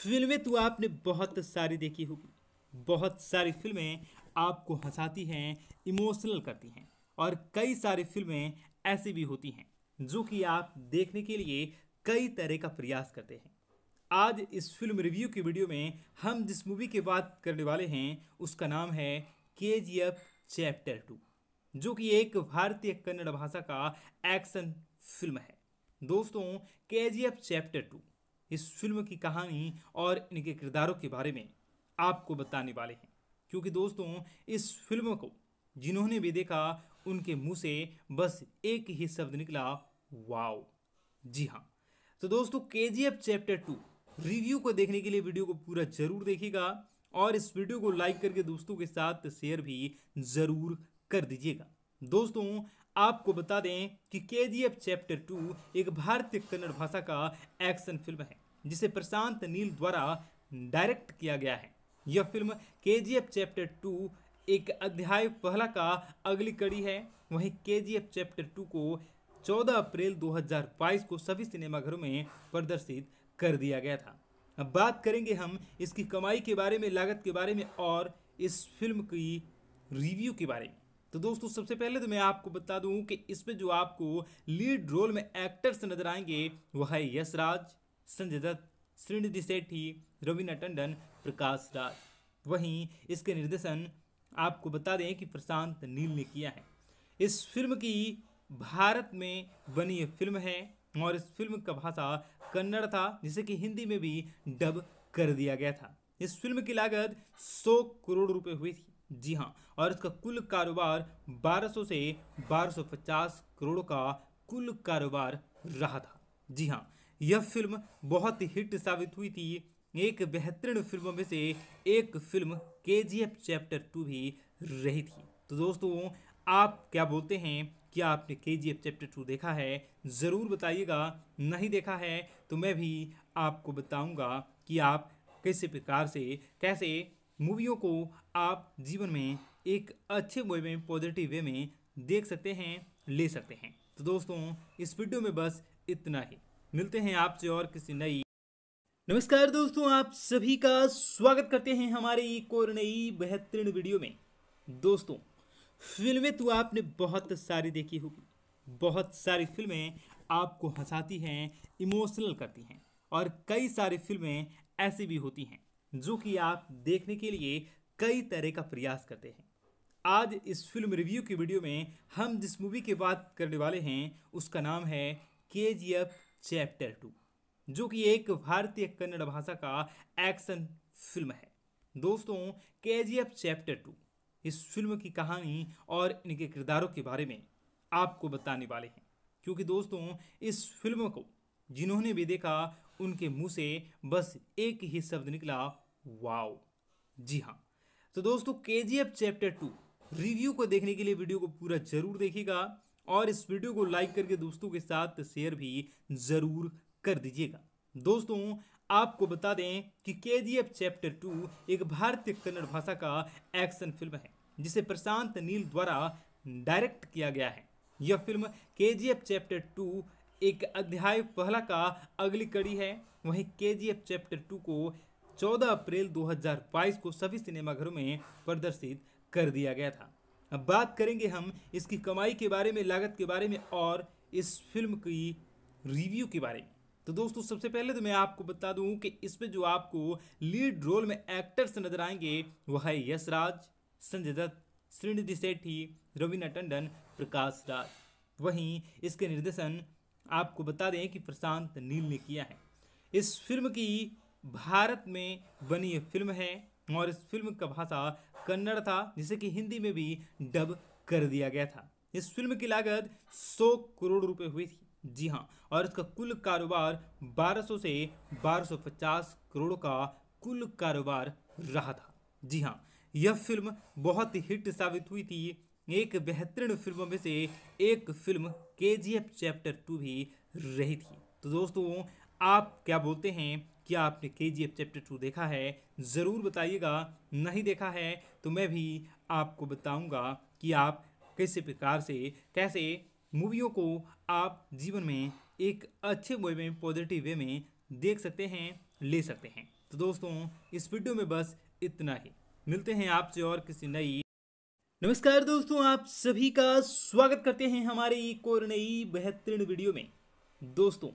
फिल्में तो आपने बहुत सारी देखी होगी बहुत सारी फिल्में आपको हंसाती हैं इमोशनल करती हैं और कई सारी फिल्में ऐसी भी होती हैं जो कि आप देखने के लिए कई तरह का प्रयास करते हैं आज इस फिल्म रिव्यू की वीडियो में हम जिस मूवी की बात करने वाले हैं उसका नाम है के जी एफ चैप्टर टू जो कि एक भारतीय कन्नड़ भाषा का एक्शन फिल्म है दोस्तों K G F chapter two इस फिल्म की कहानी और इनके किरदारों के बारे में आपको बताने वाले हैं क्योंकि दोस्तों इस फिल्म को जिन्होंने भी देखा उनके मुंह से बस एक ही शब्द निकला वाओ जी हाँ तो दोस्तों के चैप्टर टू रिव्यू को देखने के लिए वीडियो को पूरा जरूर देखिएगा और इस वीडियो को लाइक करके दोस्तों के साथ शेयर भी जरूर कर दीजिएगा दोस्तों आपको बता दें कि के जी एफ चैप्टर टू एक भारतीय कन्नड़ भाषा का एक्शन फिल्म है जिसे प्रशांत नील द्वारा डायरेक्ट किया गया है यह फिल्म के जी एफ चैप्टर टू एक अध्याय पहला का अगली कड़ी है वहीं के जी एफ चैप्टर टू को 14 अप्रैल 2022 को सभी सिनेमाघरों में प्रदर्शित कर दिया गया था अब बात करेंगे हम इसकी कमाई के बारे में लागत के बारे में और इस फिल्म की रिव्यू के बारे में तो दोस्तों सबसे पहले तो मैं आपको बता दूं कि इसमें जो आपको लीड रोल में एक्टर्स नजर आएंगे वह है यशराज संजय दत्त श्रीनिधि सेठी रवीना टंडन प्रकाश राज वहीं इसके निर्देशन आपको बता दें कि प्रशांत नील ने किया है इस फिल्म की भारत में बनी ये फिल्म है और इस फिल्म का भाषा कन्नड़ था जिसे कि हिंदी में भी डब कर दिया गया था इस फिल्म की लागत 100 करोड़ रुपए हुई थी जी हाँ और इसका कुल कारोबार 1200 से 1250 करोड़ का कुल कारोबार रहा था जी हाँ यह फिल्म बहुत ही हिट साबित हुई थी एक बेहतरीन फिल्मों में से एक फिल्म के चैप्टर टू भी रही थी तो दोस्तों आप क्या बोलते हैं क्या आपने के जी एफ चैप्टर टू देखा है ज़रूर बताइएगा नहीं देखा है तो मैं भी आपको बताऊंगा कि आप किस प्रकार से कैसे मूवियों को आप जीवन में एक अच्छे वे में पॉजिटिव वे में देख सकते हैं ले सकते हैं तो दोस्तों इस वीडियो में बस इतना ही मिलते हैं आपसे और किसी नई नमस्कार दोस्तों आप सभी का स्वागत करते हैं हमारे एक और नई बेहतरीन वीडियो में दोस्तों फिल्में तो आपने बहुत सारी देखी होगी बहुत सारी फिल्में आपको हंसाती हैं इमोशनल करती हैं और कई सारी फिल्में ऐसी भी होती हैं जो कि आप देखने के लिए कई तरह का प्रयास करते हैं आज इस फिल्म रिव्यू की वीडियो में हम जिस मूवी की बात करने वाले हैं उसका नाम है के जी एफ चैप्टर टू जो कि एक भारतीय कन्नड़ भाषा का एक्शन फिल्म है दोस्तों K G F chapter two इस फिल्म की कहानी और इनके किरदारों के बारे में आपको बताने वाले हैं क्योंकि दोस्तों इस फिल्म को जिन्होंने भी देखा उनके मुंह से बस एक ही शब्द निकला वाओ जी हाँ तो दोस्तों के चैप्टर टू रिव्यू को देखने के लिए वीडियो को पूरा जरूर देखिएगा और इस वीडियो को लाइक करके दोस्तों के साथ शेयर भी जरूर कर दीजिएगा दोस्तों आपको बता दें कि के चैप्टर टू एक भारतीय कन्नड़ भाषा का एक्शन फिल्म है जिसे प्रशांत नील द्वारा डायरेक्ट किया गया है यह फिल्म के चैप्टर टू एक अध्याय पहला का अगली कड़ी है वहीं के चैप्टर टू को 14 अप्रैल 2022 को सभी सिनेमाघरों में प्रदर्शित कर दिया गया था अब बात करेंगे हम इसकी कमाई के बारे में लागत के बारे में और इस फिल्म की रिव्यू के बारे में तो दोस्तों सबसे पहले तो मैं आपको बता दूं कि इसमें जो आपको लीड रोल में एक्टर्स नजर आएंगे वह है यशराज संजय दत्त श्रीनिधि सेठी रवीना टंडन प्रकाश राज वहीं इसके निर्देशन आपको बता दें कि प्रशांत नील ने किया है इस फिल्म की भारत में बनी फिल्म है और इस फिल्म का भाषा कन्नड़ था जिसे कि हिंदी में भी डब कर दिया गया था इस फिल्म की लागत 100 करोड़ रुपए हुई थी जी हाँ और इसका कुल कारोबार 1200 से 1250 करोड़ का कुल कारोबार रहा था जी हाँ यह फिल्म बहुत हिट साबित हुई थी एक बेहतरीन फिल्मों में से एक फिल्म के जी एफ चैप्टर टू भी रही थी तो दोस्तों आप क्या बोलते हैं क्या आपने के जी एफ चैप्टर टू देखा है ज़रूर बताइएगा नहीं देखा है तो मैं भी आपको बताऊंगा कि आप किस प्रकार से कैसे मूवियों को आप जीवन में एक अच्छे वे में पॉजिटिव वे में देख सकते हैं ले सकते हैं तो दोस्तों इस वीडियो में बस इतना ही मिलते हैं आपसे और किसी नई नमस्कार दोस्तों आप सभी का स्वागत करते हैं हमारे एक और नई बेहतरीन वीडियो में दोस्तों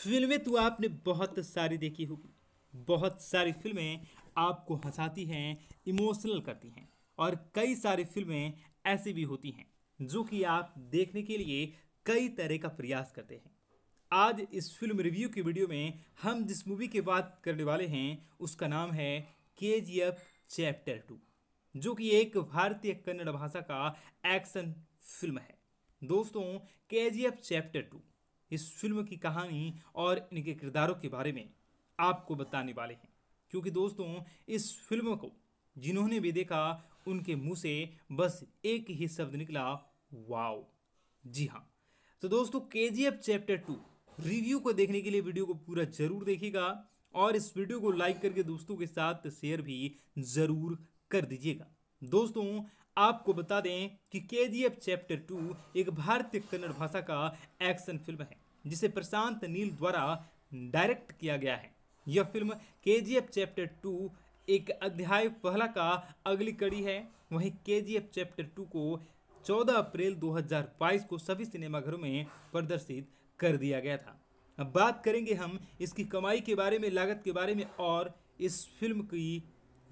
फिल्में तो आपने बहुत सारी देखी होगी बहुत सारी फिल्में आपको हंसाती हैं इमोशनल करती हैं और कई सारी फिल्में ऐसी भी होती हैं जो कि आप देखने के लिए कई तरह का प्रयास करते हैं आज इस फिल्म रिव्यू की वीडियो में हम जिस मूवी की बात करने वाले हैं उसका नाम है के जी एफ चैप्टर टू जो कि एक भारतीय कन्नड़ भाषा का एक्शन फिल्म है दोस्तों के चैप्टर टू इस फिल्म की कहानी और इनके किरदारों के बारे में आपको बताने वाले हैं क्योंकि दोस्तों इस फिल्म को जिन्होंने भी देखा उनके मुंह से बस एक ही शब्द निकला वाओ जी हाँ तो दोस्तों के चैप्टर टू रिव्यू को देखने के लिए वीडियो को पूरा जरूर देखिएगा और इस वीडियो को लाइक करके दोस्तों के साथ शेयर भी ज़रूर कर दीजिएगा दोस्तों आपको बता दें कि के चैप्टर टू एक भारतीय कन्नड़ भाषा का एक्शन फिल्म है जिसे प्रशांत नील द्वारा डायरेक्ट किया गया है यह फिल्म के चैप्टर टू एक अध्याय पहला का अगली कड़ी है वहीं के चैप्टर टू को 14 अप्रैल 2022 को सभी सिनेमाघरों में प्रदर्शित कर दिया गया था अब बात करेंगे हम इसकी कमाई के बारे में लागत के बारे में और इस फिल्म की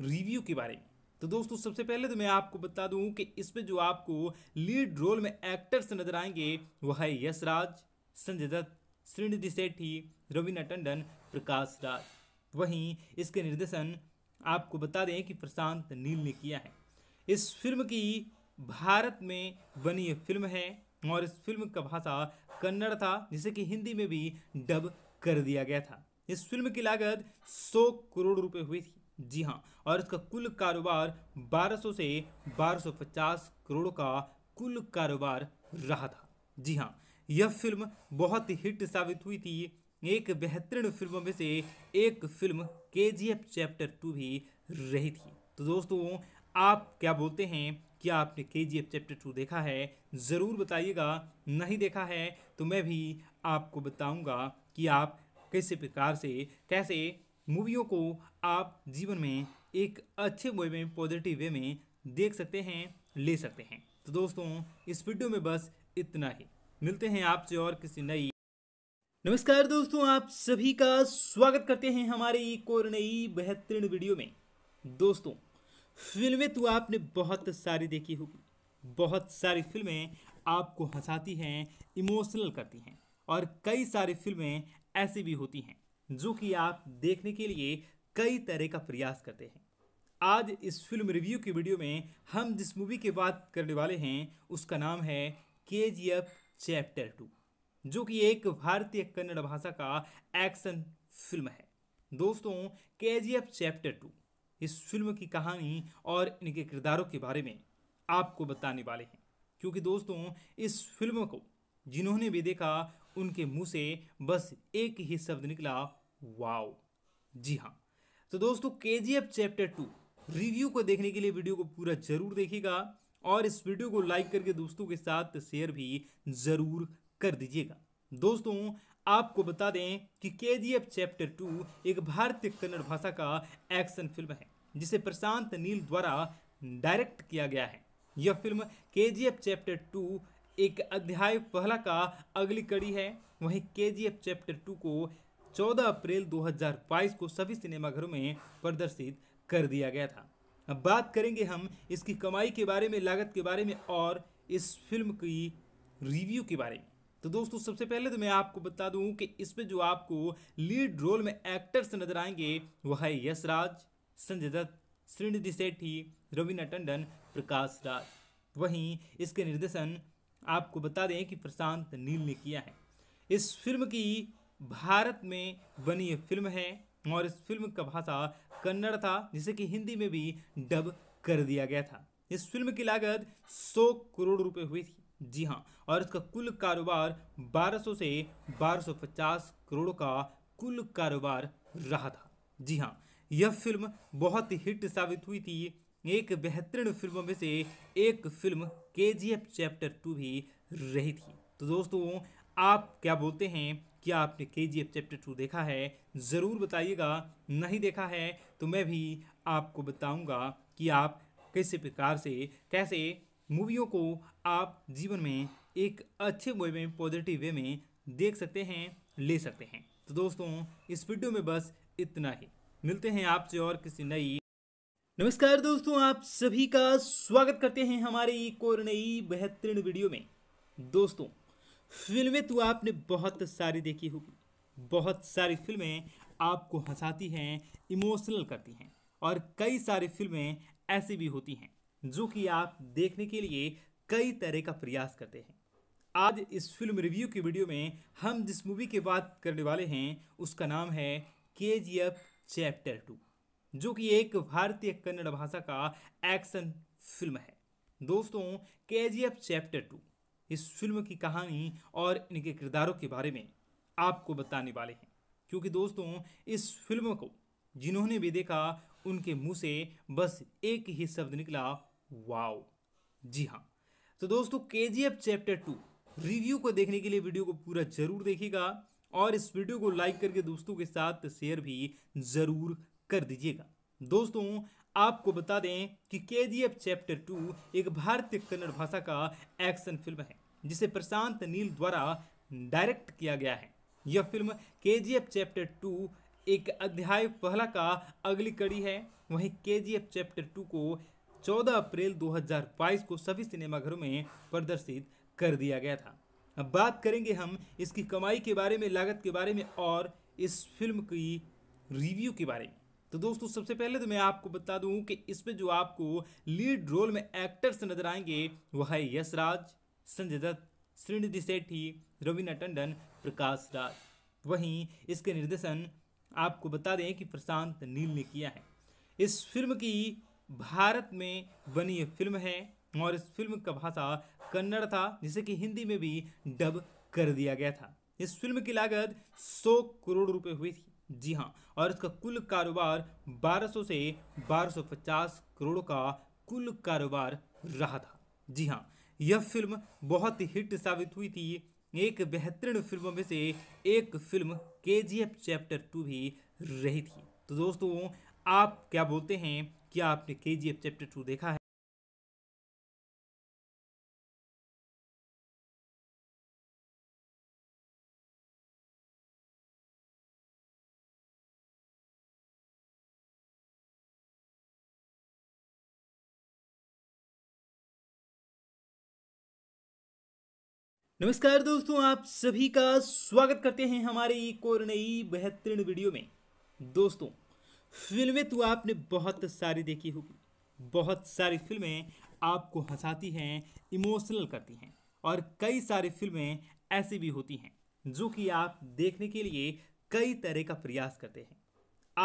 रिव्यू के बारे में तो दोस्तों सबसे पहले तो मैं आपको बता दूं कि इसमें जो आपको लीड रोल में एक्टर्स नजर आएंगे वह है यश राज संजय दत्त श्रीनिधि सेठी रवीना टंडन प्रकाश राज वहीं इसके निर्देशन आपको बता दें कि प्रशांत नील ने किया है इस फिल्म की भारत में बनी फिल्म है और इस फिल्म का भाषा कन्नड़ था जिसे कि हिंदी में भी डब कर दिया गया था इस फिल्म की लागत 100 करोड़ रुपए हुई थी जी हाँ और इसका कुल कारोबार 1200 से 1250 करोड़ का कुल कारोबार रहा था जी हाँ यह फिल्म बहुत हिट साबित हुई थी एक बेहतरीन फिल्मों में से एक फिल्म के चैप्टर टू भी रही थी तो दोस्तों आप क्या बोलते हैं क्या आपने के जी एफ चैप्टर टू देखा है ज़रूर बताइएगा नहीं देखा है तो मैं भी आपको बताऊंगा कि आप किस प्रकार से कैसे मूवियों को आप जीवन में एक अच्छे वे में पॉजिटिव वे में देख सकते हैं ले सकते हैं तो दोस्तों इस वीडियो में बस इतना ही मिलते हैं आपसे और किसी नई नमस्कार दोस्तों आप सभी का स्वागत करते हैं हमारे एक और नई बेहतरीन वीडियो में दोस्तों फिल्में तो आपने बहुत सारी देखी होगी बहुत सारी फिल्में आपको हंसाती हैं इमोशनल करती हैं और कई सारी फिल्में ऐसी भी होती हैं जो कि आप देखने के लिए कई तरह का प्रयास करते हैं आज इस फिल्म रिव्यू की वीडियो में हम जिस मूवी की बात करने वाले हैं उसका नाम है के जी एफ चैप्टर टू जो कि एक भारतीय कन्नड़ भाषा का एक्शन फिल्म है दोस्तों K G F chapter two इस फिल्म की कहानी और इनके किरदारों के बारे में आपको बताने वाले हैं क्योंकि दोस्तों इस फिल्म को जिन्होंने भी देखा उनके मुंह से बस एक ही शब्द निकला वाओ जी हाँ तो दोस्तों के चैप्टर टू रिव्यू को देखने के लिए वीडियो को पूरा जरूर देखिएगा और इस वीडियो को लाइक करके दोस्तों के साथ शेयर भी जरूर कर दीजिएगा दोस्तों आपको बता दें कि के चैप्टर टू एक भारतीय कन्नड़ भाषा का एक्शन फिल्म है जिसे प्रशांत नील द्वारा डायरेक्ट किया गया है यह फिल्म के चैप्टर टू एक अध्याय पहला का अगली कड़ी है वहीं के चैप्टर टू को 14 अप्रैल 2022 को सभी सिनेमाघरों में प्रदर्शित कर दिया गया था अब बात करेंगे हम इसकी कमाई के बारे में लागत के बारे में और इस फिल्म की रिव्यू के बारे में तो दोस्तों सबसे पहले तो मैं आपको बता दूं कि इसमें जो आपको लीड रोल में एक्टर्स नजर आएंगे वह है यशराज संजय दत्त श्रीनिधि सेठी रवीना टंडन प्रकाश राज वहीं इसके निर्देशन आपको बता दें कि प्रशांत नील ने किया है इस फिल्म की भारत में बनी फिल्म है और इस फिल्म का भाषा कन्नड़ था जिसे कि हिंदी में भी डब कर दिया गया था इस फिल्म की लागत 100 करोड़ रुपए हुई थी जी हाँ और इसका कुल कारोबार 1200 से 1250 करोड़ का कुल कारोबार रहा था जी हाँ यह फिल्म बहुत हिट साबित हुई थी एक बेहतरीन फिल्मों में से एक फिल्म के चैप्टर टू भी रही थी तो दोस्तों आप क्या बोलते हैं कि आपने के चैप्टर टू देखा है ज़रूर बताइएगा नहीं देखा है तो मैं भी आपको बताऊंगा कि आप किस प्रकार से कैसे मूवियों को आप जीवन में एक अच्छे वे में पॉजिटिव वे में देख सकते हैं ले सकते हैं तो दोस्तों इस वीडियो में बस इतना ही मिलते हैं आपसे और किसी नई नमस्कार दोस्तों आप सभी का स्वागत करते हैं हमारे एक और नई बेहतरीन वीडियो में दोस्तों फिल्में तो आपने बहुत सारी देखी होगी बहुत सारी फिल्में आपको हंसाती हैं इमोशनल करती हैं और कई सारी फिल्में ऐसी भी होती हैं जो कि आप देखने के लिए कई तरह का प्रयास करते हैं आज इस फिल्म रिव्यू की वीडियो में हम जिस मूवी की बात करने वाले हैं उसका नाम है के जी एफ चैप्टर टू जो कि एक भारतीय कन्नड़ भाषा का एक्शन फिल्म है दोस्तों के चैप्टर टू इस फिल्म की कहानी और इनके किरदारों के बारे में आपको बताने वाले हैं क्योंकि दोस्तों इस फिल्म को जिन्होंने भी देखा उनके मुंह से बस एक ही शब्द निकला वाओ जी हाँ तो दोस्तों के चैप्टर टू रिव्यू को देखने के लिए वीडियो को पूरा जरूर देखिएगा और इस वीडियो को लाइक करके दोस्तों के साथ शेयर भी ज़रूर कर दीजिएगा दोस्तों आपको बता दें कि के चैप्टर टू एक भारतीय कन्नड़ भाषा का एक्शन फिल्म है जिसे प्रशांत नील द्वारा डायरेक्ट किया गया है यह फिल्म के चैप्टर टू एक अध्याय पहला का अगली कड़ी है वहीं के चैप्टर टू को 14 अप्रैल 2022 को सभी सिनेमाघरों में प्रदर्शित कर दिया गया था अब बात करेंगे हम इसकी कमाई के बारे में लागत के बारे में और इस फिल्म की रिव्यू के बारे में तो दोस्तों सबसे पहले तो मैं आपको बता दूं कि इसमें जो आपको लीड रोल में एक्टर्स नजर आएंगे वह है यश राज संजय दत्त श्रीनिधि सेठी रवीना टंडन प्रकाश राज वहीं इसके निर्देशन आपको बता दें कि प्रशांत नील ने किया है इस फिल्म की भारत में बनी फिल्म है और इस फिल्म का भाषा कन्नड़ था जिसे कि हिंदी में भी डब कर दिया गया था इस फिल्म की लागत 100 करोड़ रुपए हुई थी जी हाँ और इसका कुल कारोबार 1200 से 1250 करोड़ का कुल कारोबार रहा था जी हाँ यह फिल्म बहुत हिट साबित हुई थी एक बेहतरीन फिल्मों में से एक फिल्म के चैप्टर टू भी रही थी तो दोस्तों आप क्या बोलते हैं क्या आपने के चैप्टर टू देखा है नमस्कार दोस्तों आप सभी का स्वागत करते हैं हमारे एक और नई बेहतरीन वीडियो में दोस्तों फिल्में तो आपने बहुत सारी देखी होगी बहुत सारी फिल्में आपको हंसाती हैं इमोशनल करती हैं और कई सारी फिल्में ऐसी भी होती हैं जो कि आप देखने के लिए कई तरह का प्रयास करते हैं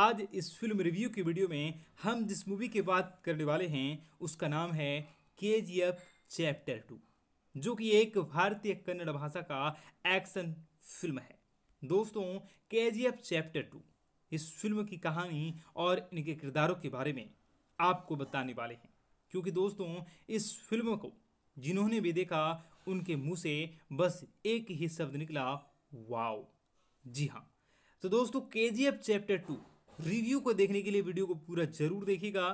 आज इस फिल्म रिव्यू की वीडियो में हम जिस मूवी की बात करने वाले हैं उसका नाम है के जी एफ चैप्टर टू जो कि एक भारतीय कन्नड़ भाषा का एक्शन फिल्म है दोस्तों K G F chapter two इस फिल्म की कहानी और इनके किरदारों के बारे में आपको बताने वाले हैं क्योंकि दोस्तों इस फिल्म को जिन्होंने भी देखा उनके मुंह से बस एक ही शब्द निकला वाओ जी हाँ तो दोस्तों K G F chapter two review को देखने के लिए वीडियो को पूरा जरूर देखिएगा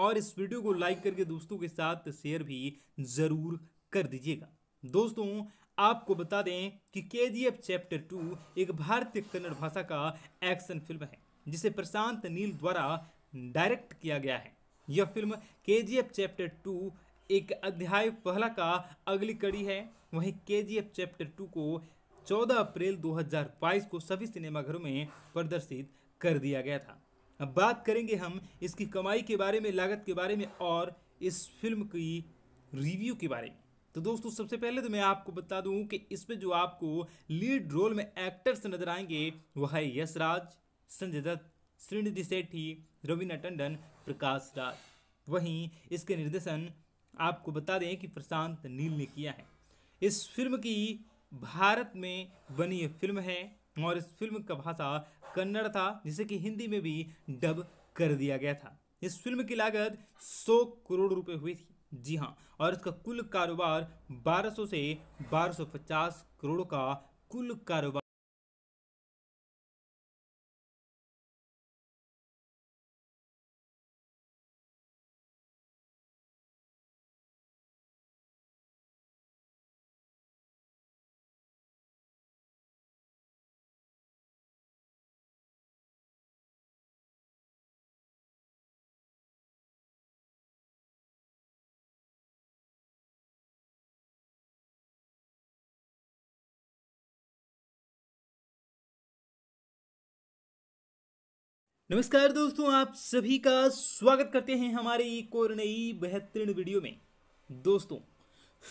और इस वीडियो को लाइक करके दोस्तों के साथ शेयर भी जरूर कर दीजिएगा दोस्तों आपको बता दें कि के जी एफ चैप्टर टू एक भारतीय कन्नड़ भाषा का एक्शन फिल्म है जिसे प्रशांत नील द्वारा डायरेक्ट किया गया है यह फिल्म के जी एफ चैप्टर टू एक अध्याय पहला का अगली कड़ी है वहीं के जी एफ चैप्टर टू को 14 अप्रैल 2022 को सभी सिनेमाघरों में प्रदर्शित कर दिया गया था अब बात करेंगे हम इसकी कमाई के बारे में लागत के बारे में और इस फिल्म की रिव्यू के बारे में तो दोस्तों सबसे पहले तो मैं आपको बता दूं कि इसमें जो आपको लीड रोल में एक्टर्स नजर आएंगे वह है यशराज संजय दत्त श्रीनिधि सेठी रवीना टंडन प्रकाश राज वहीं इसके निर्देशन आपको बता दें कि प्रशांत नील ने किया है इस फिल्म की भारत में बनी फिल्म है और इस फिल्म का भाषा कन्नड़ था जिसे कि हिंदी में भी डब कर दिया गया था इस फिल्म की लागत 100 करोड़ रुपए हुई थी जी हाँ और इसका कुल कारोबार 1200 से 1250 करोड़ का कुल कारोबार नमस्कार दोस्तों आप सभी का स्वागत करते हैं हमारे एक और नई बेहतरीन वीडियो में दोस्तों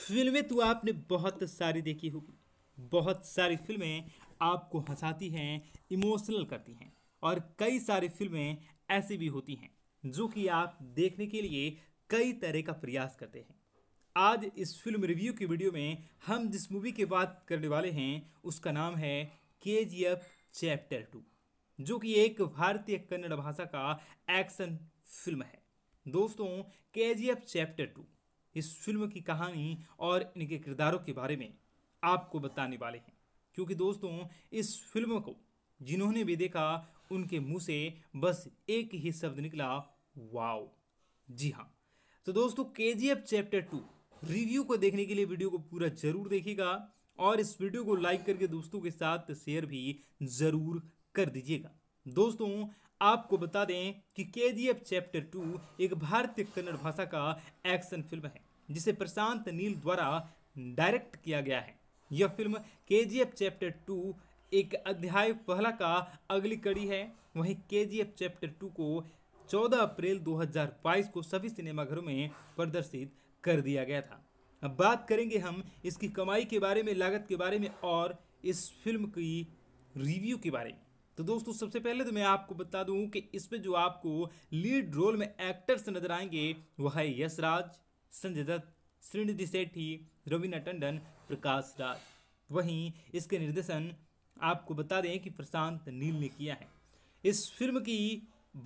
फिल्में तो आपने बहुत सारी देखी होगी बहुत सारी फिल्में आपको हंसाती हैं इमोशनल करती हैं और कई सारी फिल्में ऐसी भी होती हैं जो कि आप देखने के लिए कई तरह का प्रयास करते हैं आज इस फिल्म रिव्यू की वीडियो में हम जिस मूवी की बात करने वाले हैं उसका नाम है के चैप्टर टू जो कि एक भारतीय कन्नड़ भाषा का एक्शन फिल्म है दोस्तों के चैप्टर टू इस फिल्म की कहानी और इनके किरदारों के बारे में आपको बताने वाले हैं क्योंकि दोस्तों इस फिल्म को जिन्होंने भी देखा उनके मुंह से बस एक ही शब्द निकला वाओ जी हाँ तो दोस्तों के चैप्टर टू रिव्यू को देखने के लिए वीडियो को पूरा जरूर देखिएगा और इस वीडियो को लाइक करके दोस्तों के साथ शेयर भी ज़रूर कर दीजिएगा दोस्तों आपको बता दें कि के चैप्टर टू एक भारतीय कन्नड़ भाषा का एक्शन फिल्म है जिसे प्रशांत नील द्वारा डायरेक्ट किया गया है यह फिल्म के चैप्टर टू एक अध्याय पहला का अगली कड़ी है वहीं के चैप्टर टू को 14 अप्रैल 2022 को सभी सिनेमाघरों में प्रदर्शित कर दिया गया था अब बात करेंगे हम इसकी कमाई के बारे में लागत के बारे में और इस फिल्म की रिव्यू के बारे में तो दोस्तों सबसे पहले तो मैं आपको बता दूं कि इसमें जो आपको लीड रोल में एक्टर्स नजर आएंगे वह है यशराज संजय दत्त श्रीनिधि सेठी रवीना टंडन प्रकाश राज वहीं इसके निर्देशन आपको बता दें कि प्रशांत नील ने किया है इस फिल्म की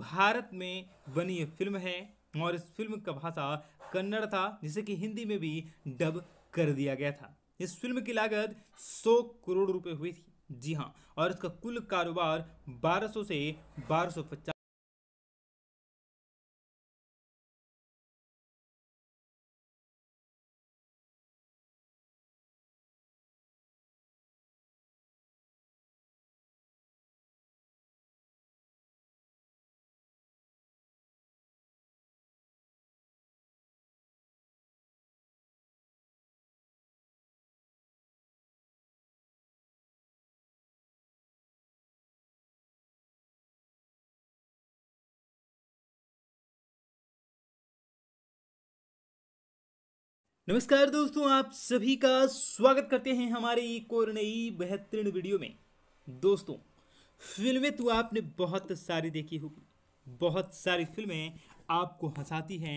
भारत में बनी ये फिल्म है और इस फिल्म का भाषा कन्नड़ था जिसे कि हिंदी में भी डब कर दिया गया था इस फिल्म की लागत 100 करोड़ रुपए हुई थी जी हाँ और इसका कुल कारोबार 1200 से 1250 नमस्कार दोस्तों आप सभी का स्वागत करते हैं हमारे एक और नई बेहतरीन वीडियो में दोस्तों फिल्में तो आपने बहुत सारी देखी होगी बहुत सारी फिल्में आपको हंसाती हैं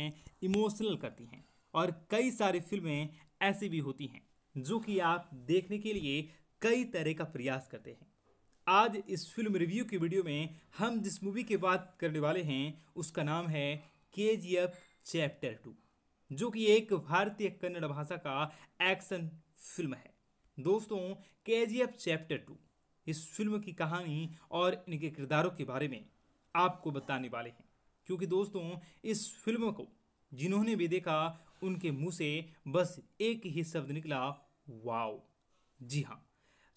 इमोशनल करती हैं और कई सारी फिल्में ऐसी भी होती हैं जो कि आप देखने के लिए कई तरह का प्रयास करते हैं आज इस फिल्म रिव्यू की वीडियो में हम जिस मूवी की बात करने वाले हैं उसका नाम है के चैप्टर टू जो कि एक भारतीय कन्नड़ भाषा का एक्शन फिल्म है दोस्तों K G F chapter two इस फिल्म की कहानी और इनके किरदारों के बारे में आपको बताने वाले हैं क्योंकि दोस्तों इस फिल्म को जिन्होंने भी देखा उनके मुंह से बस एक ही शब्द निकला वाओ जी हाँ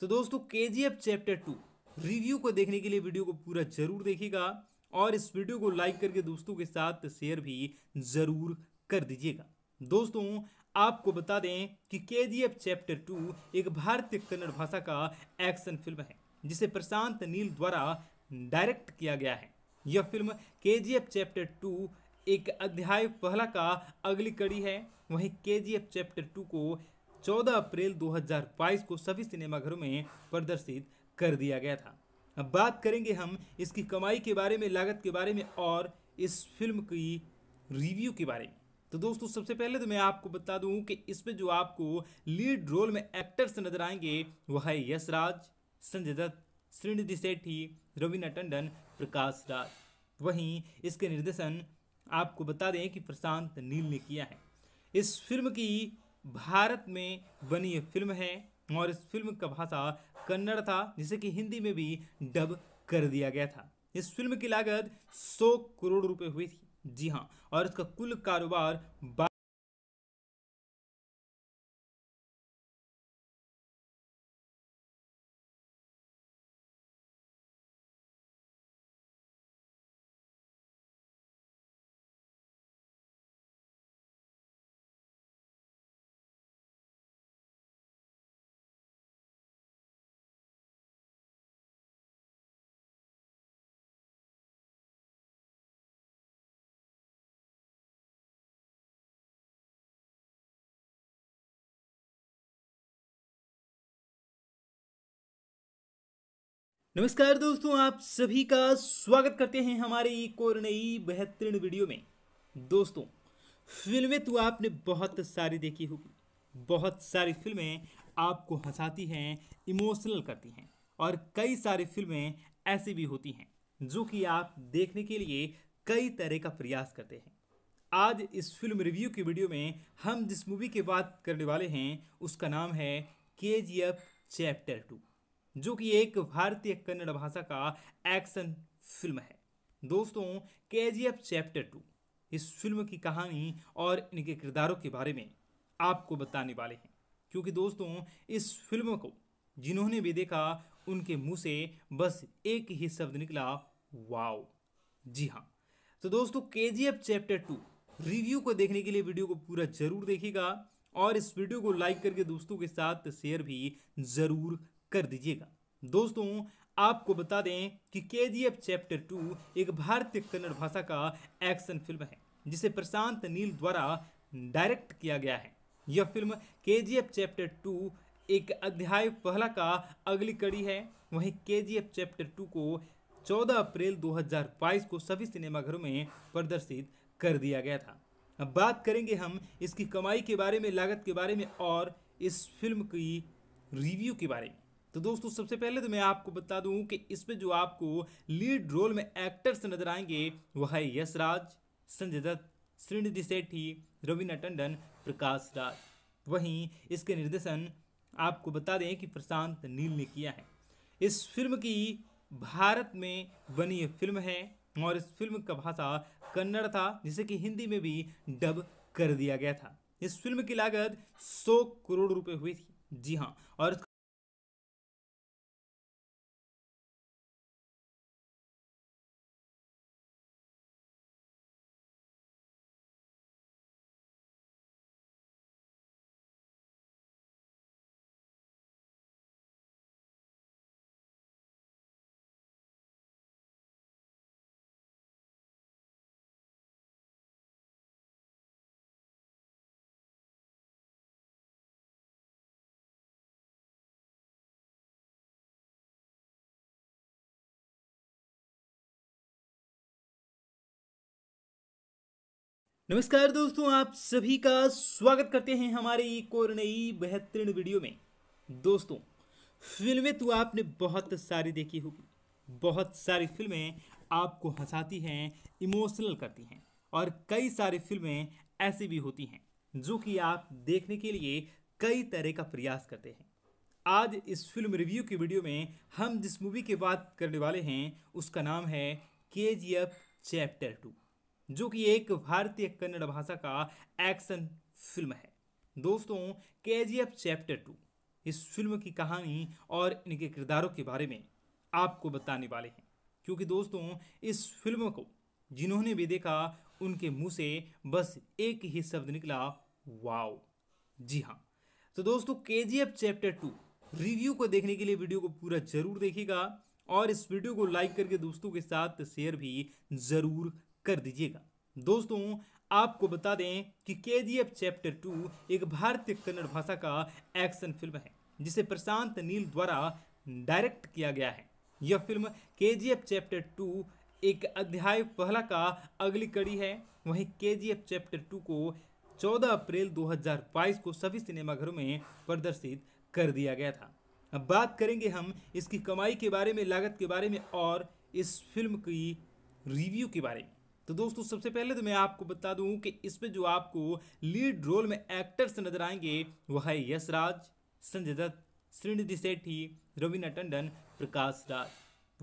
तो दोस्तों K G F chapter two review को देखने के लिए वीडियो को पूरा जरूर देखिएगा और इस वीडियो को लाइक करके दोस्तों के साथ शेयर भी जरूर कर दीजिएगा दोस्तों आपको बता दें कि के चैप्टर टू एक भारतीय कन्नड़ भाषा का एक्शन फिल्म है जिसे प्रशांत नील द्वारा डायरेक्ट किया गया है यह फिल्म के चैप्टर टू एक अध्याय पहला का अगली कड़ी है वहीं के चैप्टर टू को 14 अप्रैल 2022 को सभी सिनेमाघरों में प्रदर्शित कर दिया गया था अब बात करेंगे हम इसकी कमाई के बारे में लागत के बारे में और इस फिल्म की रिव्यू के बारे में तो दोस्तों सबसे पहले तो मैं आपको बता दूं कि इसमें जो आपको लीड रोल में एक्टर्स नजर आएंगे वह है यशराज संजय दत्त श्रीनिधि सेठी रवीना टंडन प्रकाश राज वहीं इसके निर्देशन आपको बता दें कि प्रशांत नील ने किया है इस फिल्म की भारत में बनी फिल्म है और इस फिल्म का भाषा कन्नड़ था जिसे कि हिंदी में भी डब कर दिया गया था इस फिल्म की लागत 100 करोड़ रुपए हुई थी जी हाँ और इसका कुल कारोबार नमस्कार दोस्तों आप सभी का स्वागत करते हैं हमारे एक और नई बेहतरीन वीडियो में दोस्तों फिल्में तो आपने बहुत सारी देखी होगी बहुत सारी फिल्में आपको हंसाती हैं इमोशनल करती हैं और कई सारी फिल्में ऐसी भी होती हैं जो कि आप देखने के लिए कई तरह का प्रयास करते हैं आज इस फिल्म रिव्यू की वीडियो में हम जिस मूवी की बात करने वाले हैं उसका नाम है के चैप्टर टू जो कि एक भारतीय कन्नड़ भाषा का एक्शन फिल्म है दोस्तों K G F chapter two इस फिल्म की कहानी और इनके किरदारों के बारे में आपको बताने वाले हैं क्योंकि दोस्तों इस फिल्म को जिन्होंने भी देखा उनके मुंह से बस एक ही शब्द निकला वाओ जी हाँ तो दोस्तों K G F chapter two review को देखने के लिए वीडियो को पूरा जरूर देखिएगा और इस वीडियो को लाइक करके दोस्तों के साथ शेयर भी जरूर कर दीजिएगा दोस्तों आपको बता दें कि के चैप्टर टू एक भारतीय कन्नड़ भाषा का एक्शन फिल्म है जिसे प्रशांत नील द्वारा डायरेक्ट किया गया है यह फिल्म के चैप्टर टू एक अध्याय पहला का अगली कड़ी है वहीं के चैप्टर टू को 14 अप्रैल 2022 को सभी सिनेमाघरों में प्रदर्शित कर दिया गया था अब बात करेंगे हम इसकी कमाई के बारे में लागत के बारे में और इस फिल्म की रिव्यू के बारे में तो दोस्तों सबसे पहले तो मैं आपको बता दूं कि इसमें जो आपको लीड रोल में एक्टर्स नजर आएंगे वह है यशराज संजय दत्त श्रीनिधि सेठी रवीना टंडन प्रकाश राज वहीं इसके निर्देशन आपको बता दें कि प्रशांत नील ने किया है इस फिल्म की भारत में बनी फिल्म है और इस फिल्म का भाषा कन्नड़ था जिसे कि हिंदी में भी डब कर दिया गया था इस फिल्म की लागत सौ करोड़ रुपए हुई थी जी हाँ और नमस्कार दोस्तों आप सभी का स्वागत करते हैं हमारे एक और नई बेहतरीन वीडियो में दोस्तों फिल्में तो आपने बहुत सारी देखी होगी बहुत सारी फिल्में आपको हंसाती हैं इमोशनल करती हैं और कई सारी फिल्में ऐसी भी होती हैं जो कि आप देखने के लिए कई तरह का प्रयास करते हैं आज इस फिल्म रिव्यू की वीडियो में हम जिस मूवी की बात करने वाले हैं उसका नाम है के चैप्टर टू जो कि एक भारतीय कन्नड़ भाषा का एक्शन फिल्म है दोस्तों के चैप्टर टू इस फिल्म की कहानी और इनके किरदारों के बारे में आपको बताने वाले हैं क्योंकि दोस्तों इस फिल्म को जिन्होंने भी देखा उनके मुंह से बस एक ही शब्द निकला वाओ जी हाँ तो दोस्तों के चैप्टर टू रिव्यू को देखने के लिए वीडियो को पूरा जरूर देखिएगा और इस वीडियो को लाइक करके दोस्तों के साथ शेयर भी ज़रूर कर दीजिएगा दोस्तों आपको बता दें कि के चैप्टर टू एक भारतीय कन्नड़ भाषा का एक्शन फिल्म है जिसे प्रशांत नील द्वारा डायरेक्ट किया गया है यह फिल्म के चैप्टर टू एक अध्याय पहला का अगली कड़ी है वहीं के चैप्टर टू को 14 अप्रैल 2022 को सभी सिनेमाघरों में प्रदर्शित कर दिया गया था अब बात करेंगे हम इसकी कमाई के बारे में लागत के बारे में और इस फिल्म की रिव्यू के बारे में तो दोस्तों सबसे पहले तो मैं आपको बता दूं कि इसमें जो आपको लीड रोल में एक्टर्स नजर आएंगे वह है यशराज संजय दत्त श्रीनिधि सेठी रवीना टंडन प्रकाश राज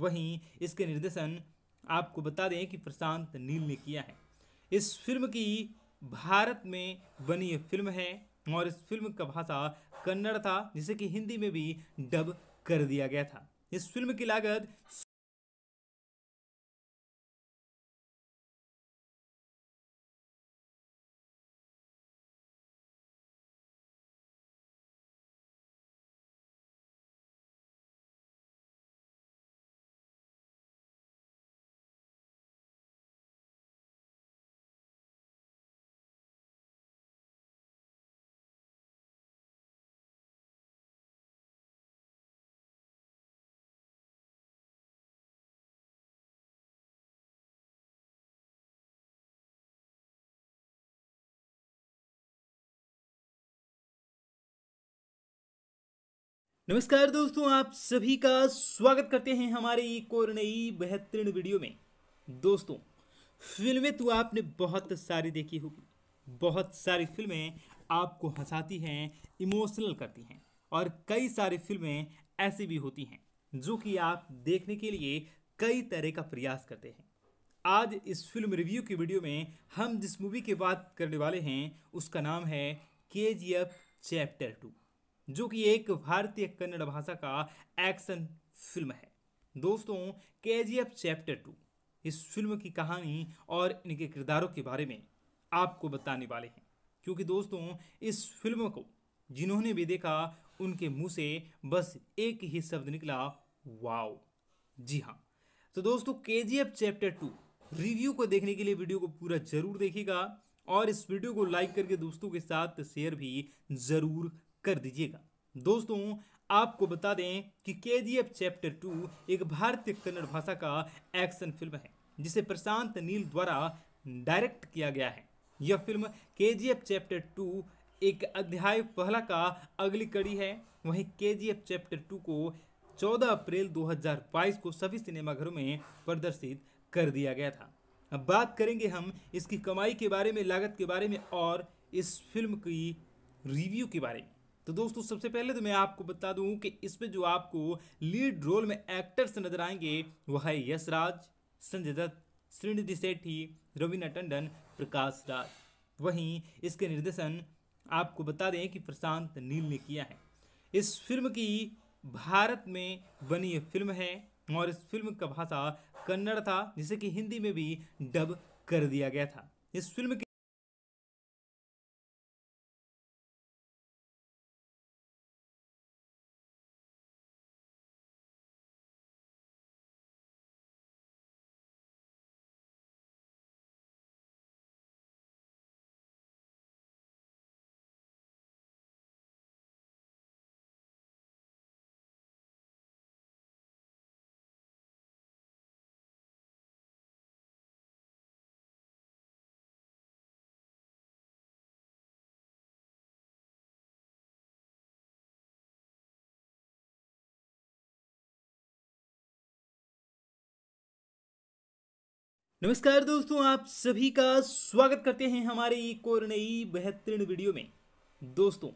वहीं इसके निर्देशन आपको बता दें कि प्रशांत नील ने किया है इस फिल्म की भारत में बनी फिल्म है और इस फिल्म का भाषा कन्नड़ था जिसे कि हिंदी में भी डब कर दिया गया था इस फिल्म की लागत नमस्कार दोस्तों आप सभी का स्वागत करते हैं हमारे एक और नई बेहतरीन वीडियो में दोस्तों फिल्में तो आपने बहुत सारी देखी होगी बहुत सारी फिल्में आपको हंसाती हैं इमोशनल करती हैं और कई सारी फिल्में ऐसी भी होती हैं जो कि आप देखने के लिए कई तरह का प्रयास करते हैं आज इस फिल्म रिव्यू की वीडियो में हम जिस मूवी की बात करने वाले हैं उसका नाम है के चैप्टर टू जो कि एक भारतीय कन्नड़ भाषा का एक्शन फिल्म है दोस्तों के चैप्टर टू इस फिल्म की कहानी और इनके किरदारों के बारे में आपको बताने वाले हैं क्योंकि दोस्तों इस फिल्म को जिन्होंने भी देखा उनके मुंह से बस एक ही शब्द निकला वाओ जी हाँ तो दोस्तों के चैप्टर टू रिव्यू को देखने के लिए वीडियो को पूरा जरूर देखिएगा और इस वीडियो को लाइक करके दोस्तों के साथ शेयर भी ज़रूर कर दीजिएगा दोस्तों आपको बता दें कि के जी एफ चैप्टर टू एक भारतीय कन्नड़ भाषा का एक्शन फिल्म है जिसे प्रशांत नील द्वारा डायरेक्ट किया गया है यह फिल्म के जी एफ चैप्टर टू एक अध्याय पहला का अगली कड़ी है वहीं के जी एफ चैप्टर टू को 14 अप्रैल 2022 को सभी सिनेमाघरों में प्रदर्शित कर दिया गया था अब बात करेंगे हम इसकी कमाई के बारे में लागत के बारे में और इस फिल्म की रिव्यू के बारे में तो दोस्तों सबसे पहले तो मैं आपको बता दूं कि इसमें जो आपको लीड रोल में एक्टर्स नजर आएंगे वह है यशराज संजय दत्त श्रीनिधि सेठी रवीना टंडन प्रकाश राज वहीं इसके निर्देशन आपको बता दें कि प्रशांत नील ने किया है इस फिल्म की भारत में बनी फिल्म है और इस फिल्म का भाषा कन्नड़ था जिसे कि हिंदी में भी डब कर दिया गया था इस फिल्म की नमस्कार दोस्तों आप सभी का स्वागत करते हैं हमारे एक और नई बेहतरीन वीडियो में दोस्तों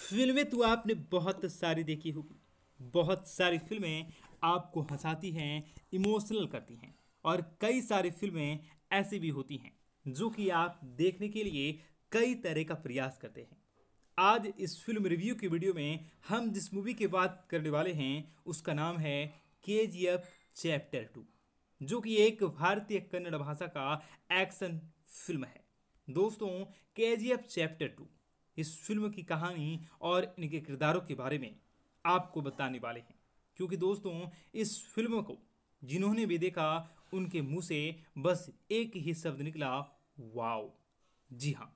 फिल्में तो आपने बहुत सारी देखी होगी बहुत सारी फिल्में आपको हंसाती हैं इमोशनल करती हैं और कई सारी फिल्में ऐसी भी होती हैं जो कि आप देखने के लिए कई तरह का प्रयास करते हैं आज इस फिल्म रिव्यू की वीडियो में हम जिस मूवी की बात करने वाले हैं उसका नाम है के चैप्टर टू जो कि एक भारतीय कन्नड़ भाषा का एक्शन फिल्म है दोस्तों K G F chapter two इस फिल्म की कहानी और इनके किरदारों के बारे में आपको बताने वाले हैं क्योंकि दोस्तों इस फिल्म को जिन्होंने भी देखा उनके मुंह से बस एक ही शब्द निकला वाओ जी हाँ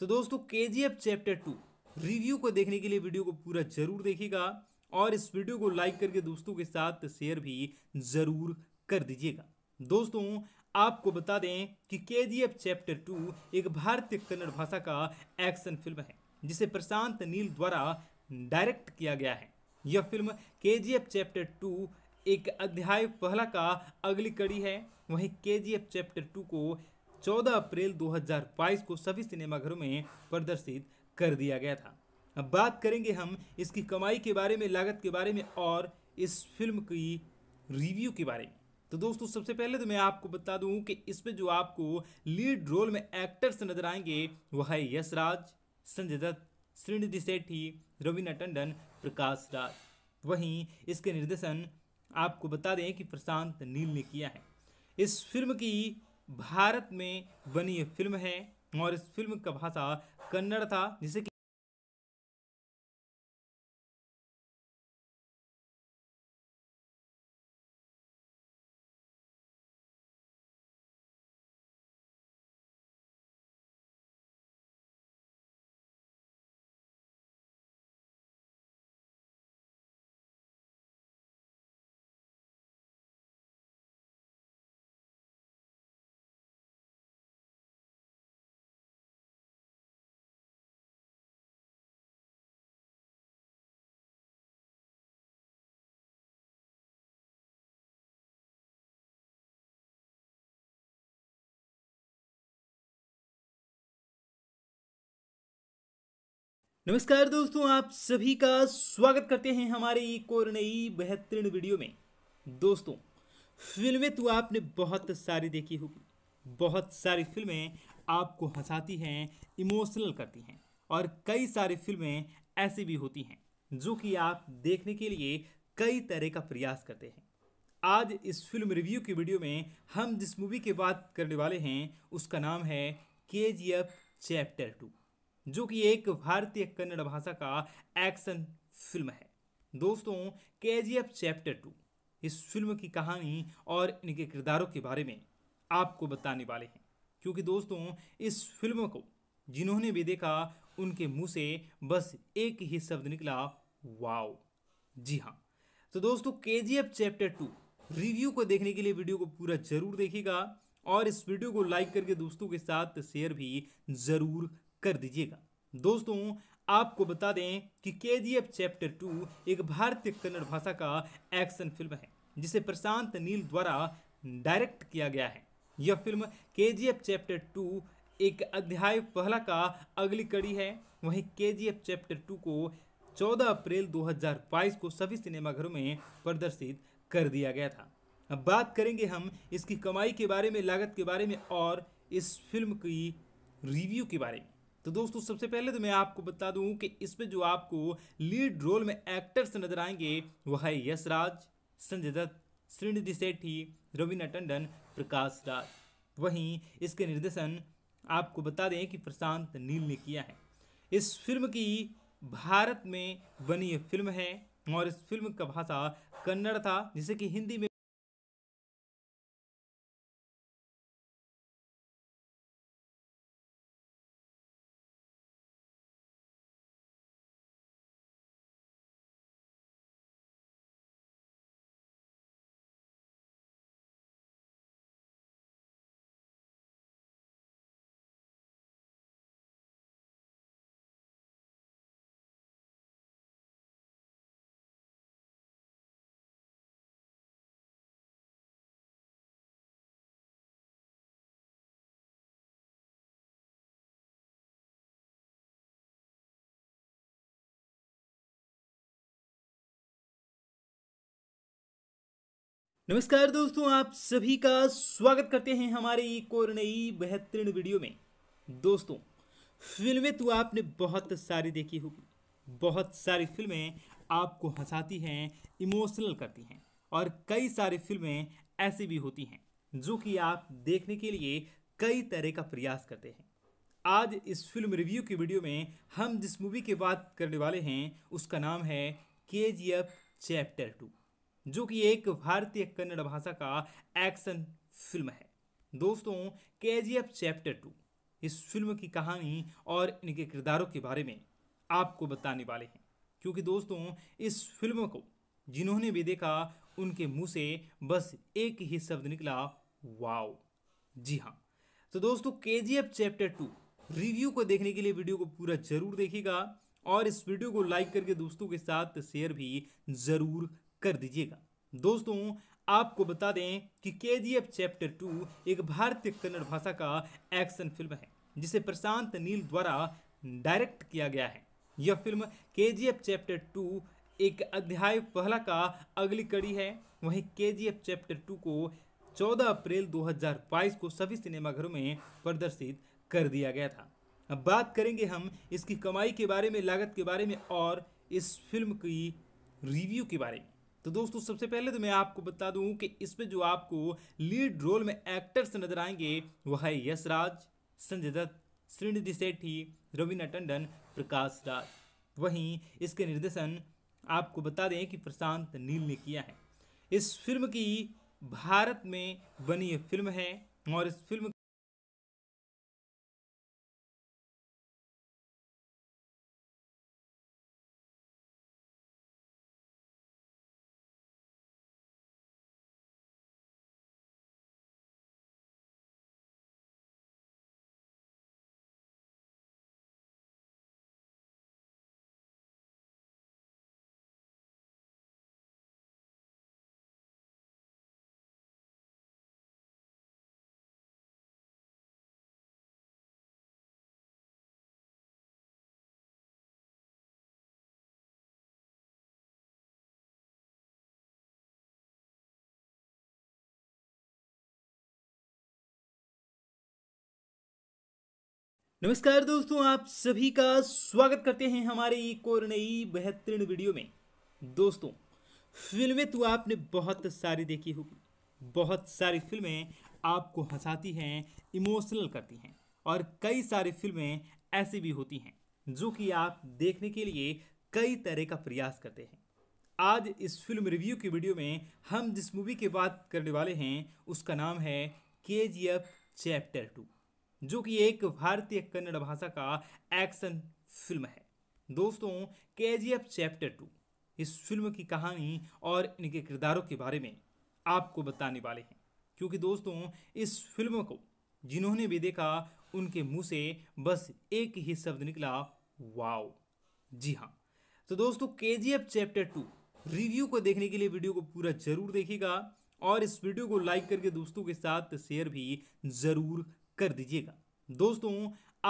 तो दोस्तों K G F chapter two review को देखने के लिए वीडियो को पूरा जरूर देखिएगा और इस वीडियो को लाइक करके दोस्तों के साथ शेयर भी जरूर कर दीजिएगा दोस्तों आपको बता दें कि के चैप्टर टू एक भारतीय कन्नड़ भाषा का एक्शन फिल्म है जिसे प्रशांत नील द्वारा डायरेक्ट किया गया है यह फिल्म के चैप्टर टू एक अध्याय पहला का अगली कड़ी है वहीं के चैप्टर टू को 14 अप्रैल 2022 को सभी सिनेमाघरों में प्रदर्शित कर दिया गया था अब बात करेंगे हम इसकी कमाई के बारे में लागत के बारे में और इस फिल्म की रिव्यू के बारे में तो दोस्तों सबसे पहले तो मैं आपको बता दूं कि इसमें जो आपको लीड रोल में एक्टर्स नजर आएंगे वो है यशराज संजय दत्त श्रीनिधि सेठी रवीना टंडन प्रकाश राज वहीं इसके निर्देशन आपको बता दें कि प्रशांत नील ने किया है इस फिल्म की भारत में बनी फिल्म है और इस फिल्म का भाषा कन्नड़ था जिसे नमस्कार दोस्तों आप सभी का स्वागत करते हैं हमारे एक और नई बेहतरीन वीडियो में दोस्तों फिल्में तो आपने बहुत सारी देखी होगी बहुत सारी फिल्में आपको हंसाती हैं इमोशनल करती हैं और कई सारी फिल्में ऐसी भी होती हैं जो कि आप देखने के लिए कई तरह का प्रयास करते हैं आज इस फिल्म रिव्यू की वीडियो में हम जिस मूवी की बात करने वाले हैं उसका नाम है के चैप्टर टू जो कि एक भारतीय कन्नड़ भाषा का एक्शन फिल्म है दोस्तों के चैप्टर टू इस फिल्म की कहानी और इनके किरदारों के बारे में आपको बताने वाले हैं क्योंकि दोस्तों इस फिल्म को जिन्होंने भी देखा उनके मुंह से बस एक ही शब्द निकला वाओ जी हाँ तो दोस्तों के चैप्टर टू रिव्यू को देखने के लिए वीडियो को पूरा जरूर देखिएगा और इस वीडियो को लाइक करके दोस्तों के साथ शेयर भी ज़रूर कर दीजिएगा दोस्तों आपको बता दें कि के जी एफ चैप्टर टू एक भारतीय कन्नड़ भाषा का एक्शन फिल्म है जिसे प्रशांत नील द्वारा डायरेक्ट किया गया है यह फिल्म के जी एफ चैप्टर टू एक अध्याय पहला का अगली कड़ी है वहीं के जी एफ चैप्टर टू को 14 अप्रैल 2022 को सभी सिनेमाघरों में प्रदर्शित कर दिया गया था अब बात करेंगे हम इसकी कमाई के बारे में लागत के बारे में और इस फिल्म की रिव्यू के बारे में तो दोस्तों सबसे पहले तो मैं आपको बता दूं कि इसमें जो आपको लीड रोल में एक्टर्स नजर आएंगे वह है यशराज संजय दत्त श्रीनिधि सेठी रवीना टंडन प्रकाश राज वहीं इसके निर्देशन आपको बता दें कि प्रशांत नील ने किया है इस फिल्म की भारत में बनी फिल्म है और इस फिल्म का भाषा कन्नड़ था जिसे कि हिंदी में नमस्कार दोस्तों आप सभी का स्वागत करते हैं हमारे एक और नई बेहतरीन वीडियो में दोस्तों फिल्में तो आपने बहुत सारी देखी होगी बहुत सारी फिल्में आपको हंसाती हैं इमोशनल करती हैं और कई सारी फिल्में ऐसी भी होती हैं जो कि आप देखने के लिए कई तरह का प्रयास करते हैं आज इस फिल्म रिव्यू की वीडियो में हम जिस मूवी की बात करने वाले हैं उसका नाम है के चैप्टर टू जो कि एक भारतीय कन्नड़ भाषा का एक्शन फिल्म है दोस्तों के चैप्टर टू इस फिल्म की कहानी और इनके किरदारों के बारे में आपको बताने वाले हैं क्योंकि दोस्तों इस फिल्म को जिन्होंने भी देखा उनके मुंह से बस एक ही शब्द निकला वाओ जी हाँ तो दोस्तों के चैप्टर टू रिव्यू को देखने के लिए वीडियो को पूरा जरूर देखिएगा और इस वीडियो को लाइक करके दोस्तों के साथ शेयर भी ज़रूर कर दीजिएगा दोस्तों आपको बता दें कि के जी एफ चैप्टर टू एक भारतीय कन्नड़ भाषा का एक्शन फिल्म है जिसे प्रशांत नील द्वारा डायरेक्ट किया गया है यह फिल्म के जी एफ चैप्टर टू एक अध्याय पहला का अगली कड़ी है वहीं के जी एफ चैप्टर टू को 14 अप्रैल 2022 को सभी सिनेमाघरों में प्रदर्शित कर दिया गया था अब बात करेंगे हम इसकी कमाई के बारे में लागत के बारे में और इस फिल्म की रिव्यू के बारे में तो दोस्तों सबसे पहले तो मैं आपको बता दूं कि इसमें जो आपको लीड रोल में एक्टर्स नजर आएंगे वह है यशराज संजय दत्त श्रीनिधि सेठी रवीना टंडन प्रकाश राज वहीं इसके निर्देशन आपको बता दें कि प्रशांत नील ने किया है इस फिल्म की भारत में बनी फिल्म है और इस फिल्म नमस्कार दोस्तों आप सभी का स्वागत करते हैं हमारे एक और नई बेहतरीन वीडियो में दोस्तों फिल्में तो आपने बहुत सारी देखी होगी बहुत सारी फिल्में आपको हंसाती हैं इमोशनल करती हैं और कई सारी फिल्में ऐसी भी होती हैं जो कि आप देखने के लिए कई तरह का प्रयास करते हैं आज इस फिल्म रिव्यू की वीडियो में हम जिस मूवी की बात करने वाले हैं उसका नाम है के चैप्टर टू जो कि एक भारतीय कन्नड़ भाषा का एक्शन फिल्म है दोस्तों K G F chapter two इस फिल्म की कहानी और इनके किरदारों के बारे में आपको बताने वाले हैं क्योंकि दोस्तों इस फिल्म को जिन्होंने भी देखा उनके मुंह से बस एक ही शब्द निकला वाओ जी हाँ तो दोस्तों K G F chapter two review को देखने के लिए वीडियो को पूरा जरूर देखिएगा और इस वीडियो को लाइक करके दोस्तों के साथ शेयर भी जरूर कर दीजिएगा दोस्तों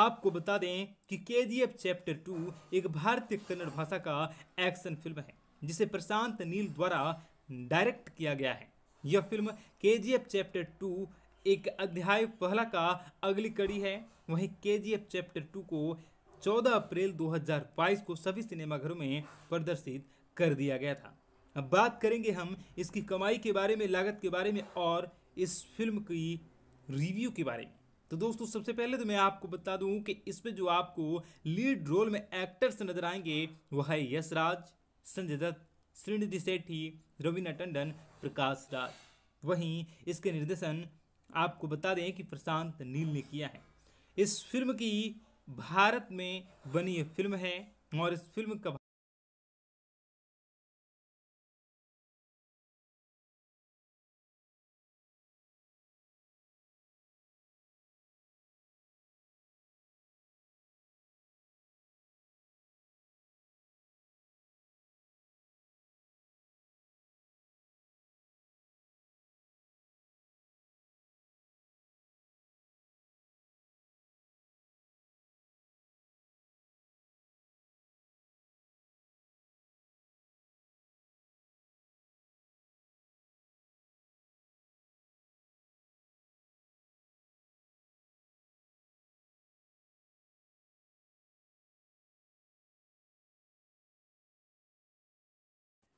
आपको बता दें कि के चैप्टर टू एक भारतीय कन्नड़ भाषा का एक्शन फिल्म है जिसे प्रशांत नील द्वारा डायरेक्ट किया गया है यह फिल्म के चैप्टर टू एक अध्याय पहला का अगली कड़ी है वहीं के चैप्टर टू को 14 अप्रैल 2022 को सभी सिनेमाघरों में प्रदर्शित कर दिया गया था अब बात करेंगे हम इसकी कमाई के बारे में लागत के बारे में और इस फिल्म की रिव्यू के बारे में तो दोस्तों सबसे पहले तो मैं आपको बता दूं कि इसमें जो आपको लीड रोल में एक्टर्स नजर आएंगे वो है यशराज संजय दत्त श्रीनिधि सेठी रवीना टंडन प्रकाश राज वहीं इसके निर्देशन आपको बता दें कि प्रशांत नील ने किया है इस फिल्म की भारत में बनी फिल्म है और इस फिल्म का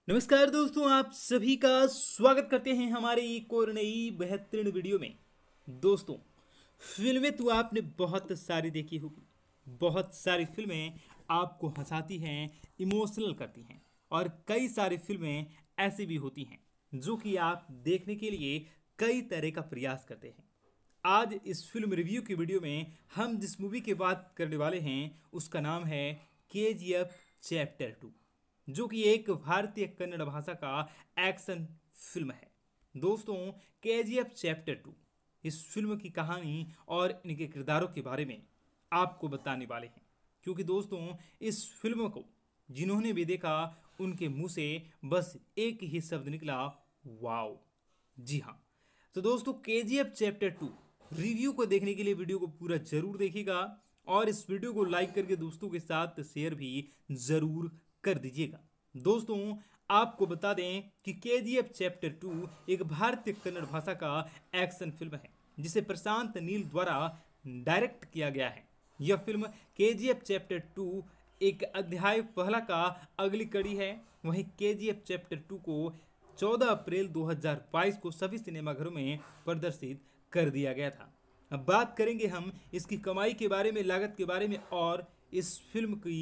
नमस्कार दोस्तों आप सभी का स्वागत करते हैं हमारे एक और नई बेहतरीन वीडियो में दोस्तों फिल्में तो आपने बहुत सारी देखी होगी बहुत सारी फिल्में आपको हंसाती हैं इमोशनल करती हैं और कई सारी फिल्में ऐसी भी होती हैं जो कि आप देखने के लिए कई तरह का प्रयास करते हैं आज इस फिल्म रिव्यू की वीडियो में हम जिस मूवी की बात करने वाले हैं उसका नाम है के जी एफ चैप्टर टू जो कि एक भारतीय कन्नड़ भाषा का एक्शन फिल्म है दोस्तों के चैप्टर टू इस फिल्म की कहानी और इनके किरदारों के बारे में आपको बताने वाले हैं क्योंकि दोस्तों इस फिल्म को जिन्होंने भी देखा उनके मुंह से बस एक ही शब्द निकला वाओ जी हाँ तो दोस्तों के चैप्टर टू रिव्यू को देखने के लिए वीडियो को पूरा जरूर देखिएगा और इस वीडियो को लाइक करके दोस्तों के साथ शेयर भी ज़रूर कर दीजिएगा दोस्तों आपको बता दें कि के जी एफ चैप्टर टू एक भारतीय कन्नड़ भाषा का एक्शन फिल्म है जिसे प्रशांत नील द्वारा डायरेक्ट किया गया है यह फिल्म के जी एफ चैप्टर टू एक अध्याय पहला का अगली कड़ी है वहीं के जी एफ चैप्टर टू को 14 अप्रैल 2022 को सभी सिनेमाघरों में प्रदर्शित कर दिया गया था अब बात करेंगे हम इसकी कमाई के बारे में लागत के बारे में और इस फिल्म की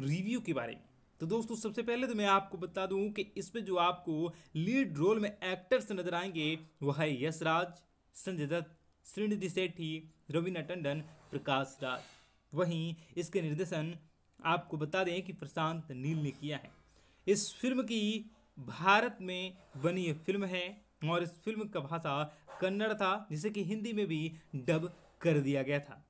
रिव्यू के बारे में तो दोस्तों सबसे पहले तो मैं आपको बता दूं कि इसमें जो आपको लीड रोल में एक्टर्स नजर आएंगे वह है यशराज संजय दत्त श्रीनिधि सेठी रवीना टंडन प्रकाश राज वहीं इसके निर्देशन आपको बता दें कि प्रशांत नील ने किया है इस फिल्म की भारत में बनी फिल्म है और इस फिल्म का भाषा कन्नड़ था जिसे कि हिंदी में भी डब कर दिया गया था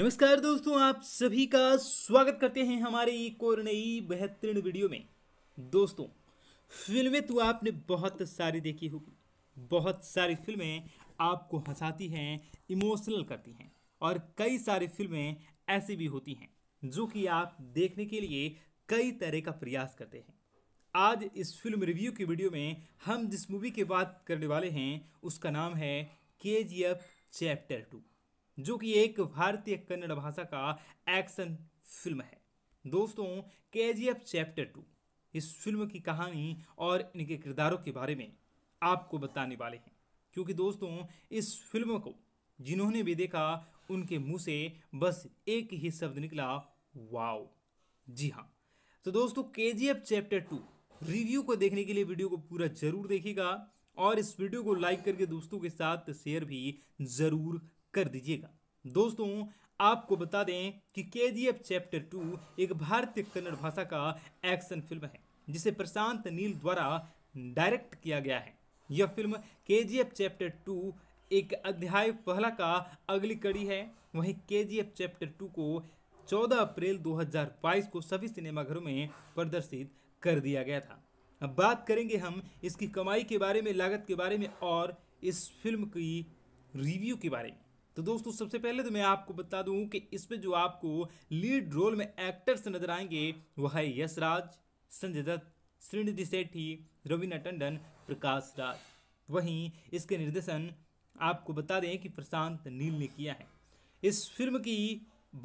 नमस्कार दोस्तों आप सभी का स्वागत करते हैं हमारे एक और नई बेहतरीन वीडियो में दोस्तों फिल्में तो आपने बहुत सारी देखी होगी बहुत सारी फिल्में आपको हंसाती हैं इमोशनल करती हैं और कई सारी फिल्में ऐसी भी होती हैं जो कि आप देखने के लिए कई तरह का प्रयास करते हैं आज इस फिल्म रिव्यू की वीडियो में हम जिस मूवी की बात करने वाले हैं उसका नाम है के चैप्टर टू जो कि एक भारतीय कन्नड़ भाषा का एक्शन फिल्म है दोस्तों के चैप्टर टू इस फिल्म की कहानी और इनके किरदारों के बारे में आपको बताने वाले हैं क्योंकि दोस्तों इस फिल्म को जिन्होंने भी देखा उनके मुंह से बस एक ही शब्द निकला वाओ जी हाँ तो दोस्तों के चैप्टर टू रिव्यू को देखने के लिए वीडियो को पूरा जरूर देखिएगा और इस वीडियो को लाइक करके दोस्तों के साथ शेयर भी ज़रूर कर दीजिएगा दोस्तों आपको बता दें कि के जी एफ चैप्टर टू एक भारतीय कन्नड़ भाषा का एक्शन फिल्म है जिसे प्रशांत नील द्वारा डायरेक्ट किया गया है यह फिल्म के जी एफ चैप्टर टू एक अध्याय पहला का अगली कड़ी है वहीं के जी एफ चैप्टर टू को 14 अप्रैल 2022 को सभी सिनेमाघरों में प्रदर्शित कर दिया गया था अब बात करेंगे हम इसकी कमाई के बारे में लागत के बारे में और इस फिल्म की रिव्यू के बारे में तो दोस्तों सबसे पहले तो मैं आपको बता दूं कि इसमें जो आपको लीड रोल में एक्टर्स नजर आएंगे वह है यशराज संजय दत्त श्रीनिधि सेठी रवीना टंडन प्रकाश राज वहीं इसके निर्देशन आपको बता दें कि प्रशांत नील ने किया है इस फिल्म की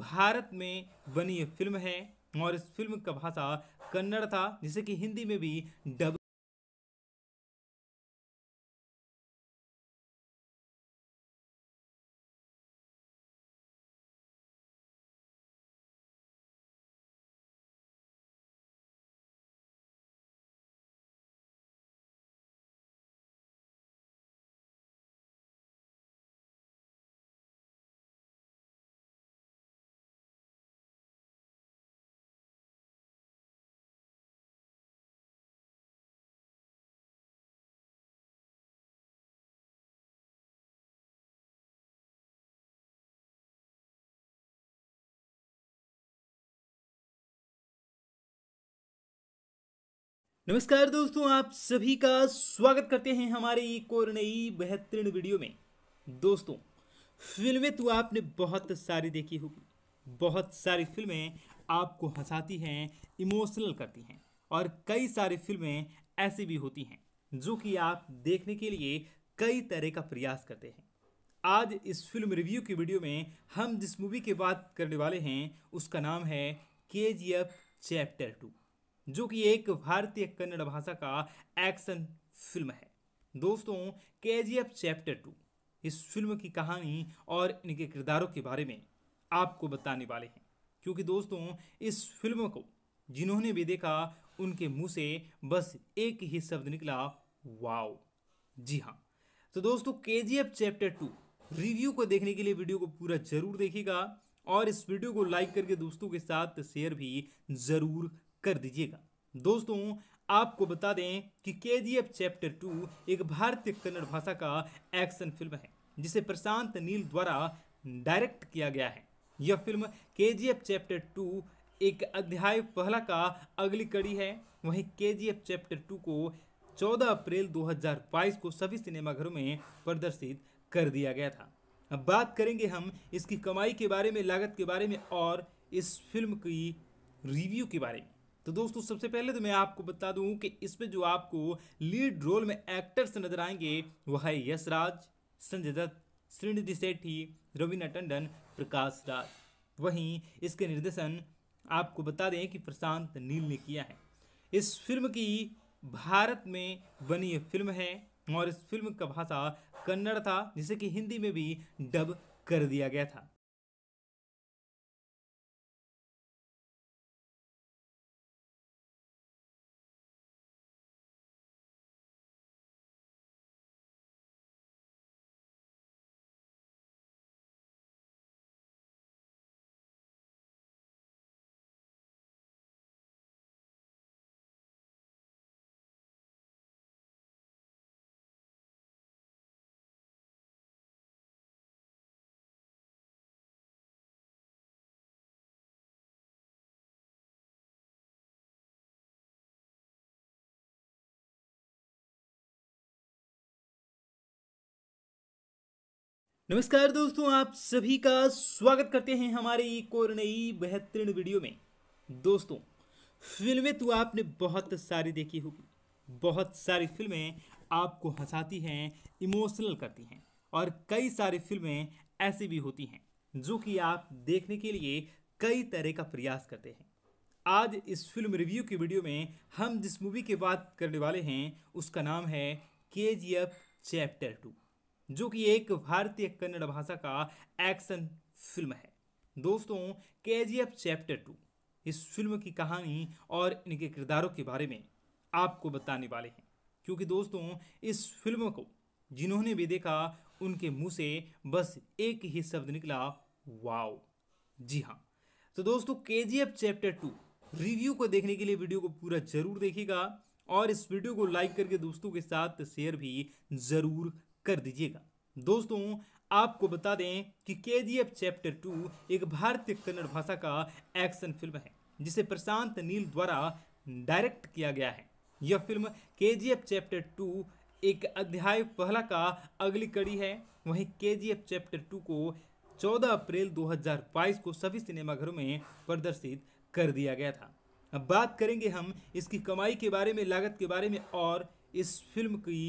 भारत में बनी फिल्म है और इस फिल्म का भाषा कन्नड़ था जिसे कि हिंदी में भी डब नमस्कार दोस्तों आप सभी का स्वागत करते हैं हमारे एक और नई बेहतरीन वीडियो में दोस्तों फिल्में तो आपने बहुत सारी देखी होगी बहुत सारी फिल्में आपको हंसाती हैं इमोशनल करती हैं और कई सारी फिल्में ऐसी भी होती हैं जो कि आप देखने के लिए कई तरह का प्रयास करते हैं आज इस फिल्म रिव्यू की वीडियो में हम जिस मूवी की बात करने वाले हैं उसका नाम है के चैप्टर टू जो कि एक भारतीय कन्नड़ भाषा का एक्शन फिल्म है दोस्तों K G F chapter two इस फिल्म की कहानी और इनके किरदारों के बारे में आपको बताने वाले हैं क्योंकि दोस्तों इस फिल्म को जिन्होंने भी देखा उनके मुंह से बस एक ही शब्द निकला वाओ जी हाँ तो दोस्तों K G F chapter two review को देखने के लिए वीडियो को पूरा जरूर देखिएगा और इस वीडियो को लाइक करके दोस्तों के साथ शेयर भी ज़रूर कर दीजिएगा दोस्तों आपको बता दें कि के चैप्टर टू एक भारतीय कन्नड़ भाषा का एक्शन फिल्म है जिसे प्रशांत नील द्वारा डायरेक्ट किया गया है यह फिल्म के चैप्टर टू एक अध्याय पहला का अगली कड़ी है वहीं के चैप्टर टू को 14 अप्रैल 2022 को सभी सिनेमाघरों में प्रदर्शित कर दिया गया था अब बात करेंगे हम इसकी कमाई के बारे में लागत के बारे में और इस फिल्म की रिव्यू के बारे में तो दोस्तों सबसे पहले तो मैं आपको बता दूं कि इसमें जो आपको लीड रोल में एक्टर्स नजर आएंगे वह है यशराज संजय दत्त श्रीनिधि सेठी रवीना टंडन प्रकाश राज वहीं इसके निर्देशन आपको बता दें कि प्रशांत नील ने किया है इस फिल्म की भारत में बनी फिल्म है और इस फिल्म का भाषा कन्नड़ था जिसे कि हिंदी में भी डब कर दिया गया था नमस्कार दोस्तों आप सभी का स्वागत करते हैं हमारे एक और नई बेहतरीन वीडियो में दोस्तों फिल्में तो आपने बहुत सारी देखी होगी बहुत सारी फिल्में आपको हंसाती हैं इमोशनल करती हैं और कई सारी फिल्में ऐसी भी होती हैं जो कि आप देखने के लिए कई तरह का प्रयास करते हैं आज इस फिल्म रिव्यू की वीडियो में हम जिस मूवी की बात करने वाले हैं उसका नाम है के चैप्टर टू जो कि एक भारतीय कन्नड़ भाषा का एक्शन फिल्म है दोस्तों K G F chapter two इस फिल्म की कहानी और इनके किरदारों के बारे में आपको बताने वाले हैं क्योंकि दोस्तों इस फिल्म को जिन्होंने भी देखा उनके मुंह से बस एक ही शब्द निकला वाओ जी हाँ तो दोस्तों K G F chapter two review को देखने के लिए वीडियो को पूरा जरूर देखिएगा और इस वीडियो को लाइक करके दोस्तों के साथ शेयर भी जरूर कर दीजिएगा दोस्तों आपको बता दें कि के जी एफ चैप्टर टू एक भारतीय कन्नड़ भाषा का एक्शन फिल्म है जिसे प्रशांत नील द्वारा डायरेक्ट किया गया है यह फिल्म के जी एफ चैप्टर टू एक अध्याय पहला का अगली कड़ी है वहीं के जी एफ चैप्टर टू को 14 अप्रैल 2022 को सभी सिनेमाघरों में प्रदर्शित कर दिया गया था अब बात करेंगे हम इसकी कमाई के बारे में लागत के बारे में और इस फिल्म की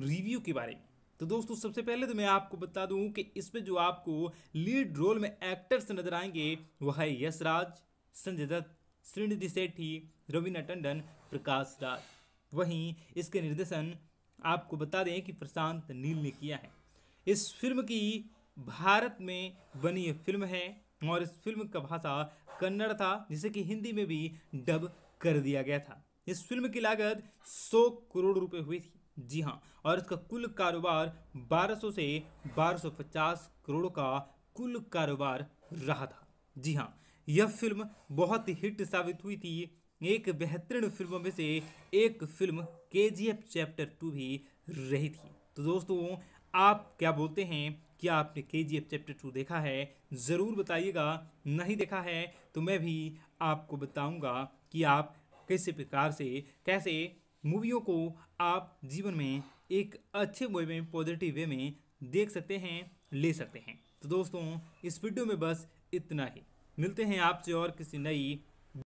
रिव्यू के बारे में तो दोस्तों सबसे पहले तो मैं आपको बता दूं कि इसमें जो आपको लीड रोल में एक्टर्स नजर आएंगे वो है यशराज संजय दत्त श्रीनिधि सेठी रवीना टंडन प्रकाश राज वहीं इसके निर्देशन आपको बता दें कि प्रशांत नील ने किया है इस फिल्म की भारत में बनी फिल्म है और इस फिल्म का भाषा कन्नड़ था जिसे कि हिंदी में भी डब कर दिया गया था इस फिल्म की लागत 100 करोड़ रुपए हुई थी जी हाँ और इसका कुल कारोबार 1200 से 1250 करोड़ का कुल कारोबार रहा था जी हाँ यह फिल्म बहुत हिट साबित हुई थी एक बेहतरीन फिल्मों में से एक फिल्म के जी एफ चैप्टर टू भी रही थी तो दोस्तों आप क्या बोलते हैं क्या आपने के जी एफ चैप्टर टू देखा है ज़रूर बताइएगा नहीं देखा है तो मैं भी आपको बताऊंगा कि आप किस प्रकार से कैसे मूवियों को आप जीवन में एक अच्छे वे में पॉजिटिव वे में देख सकते हैं ले सकते हैं तो दोस्तों इस वीडियो में बस इतना ही मिलते हैं आपसे और किसी नई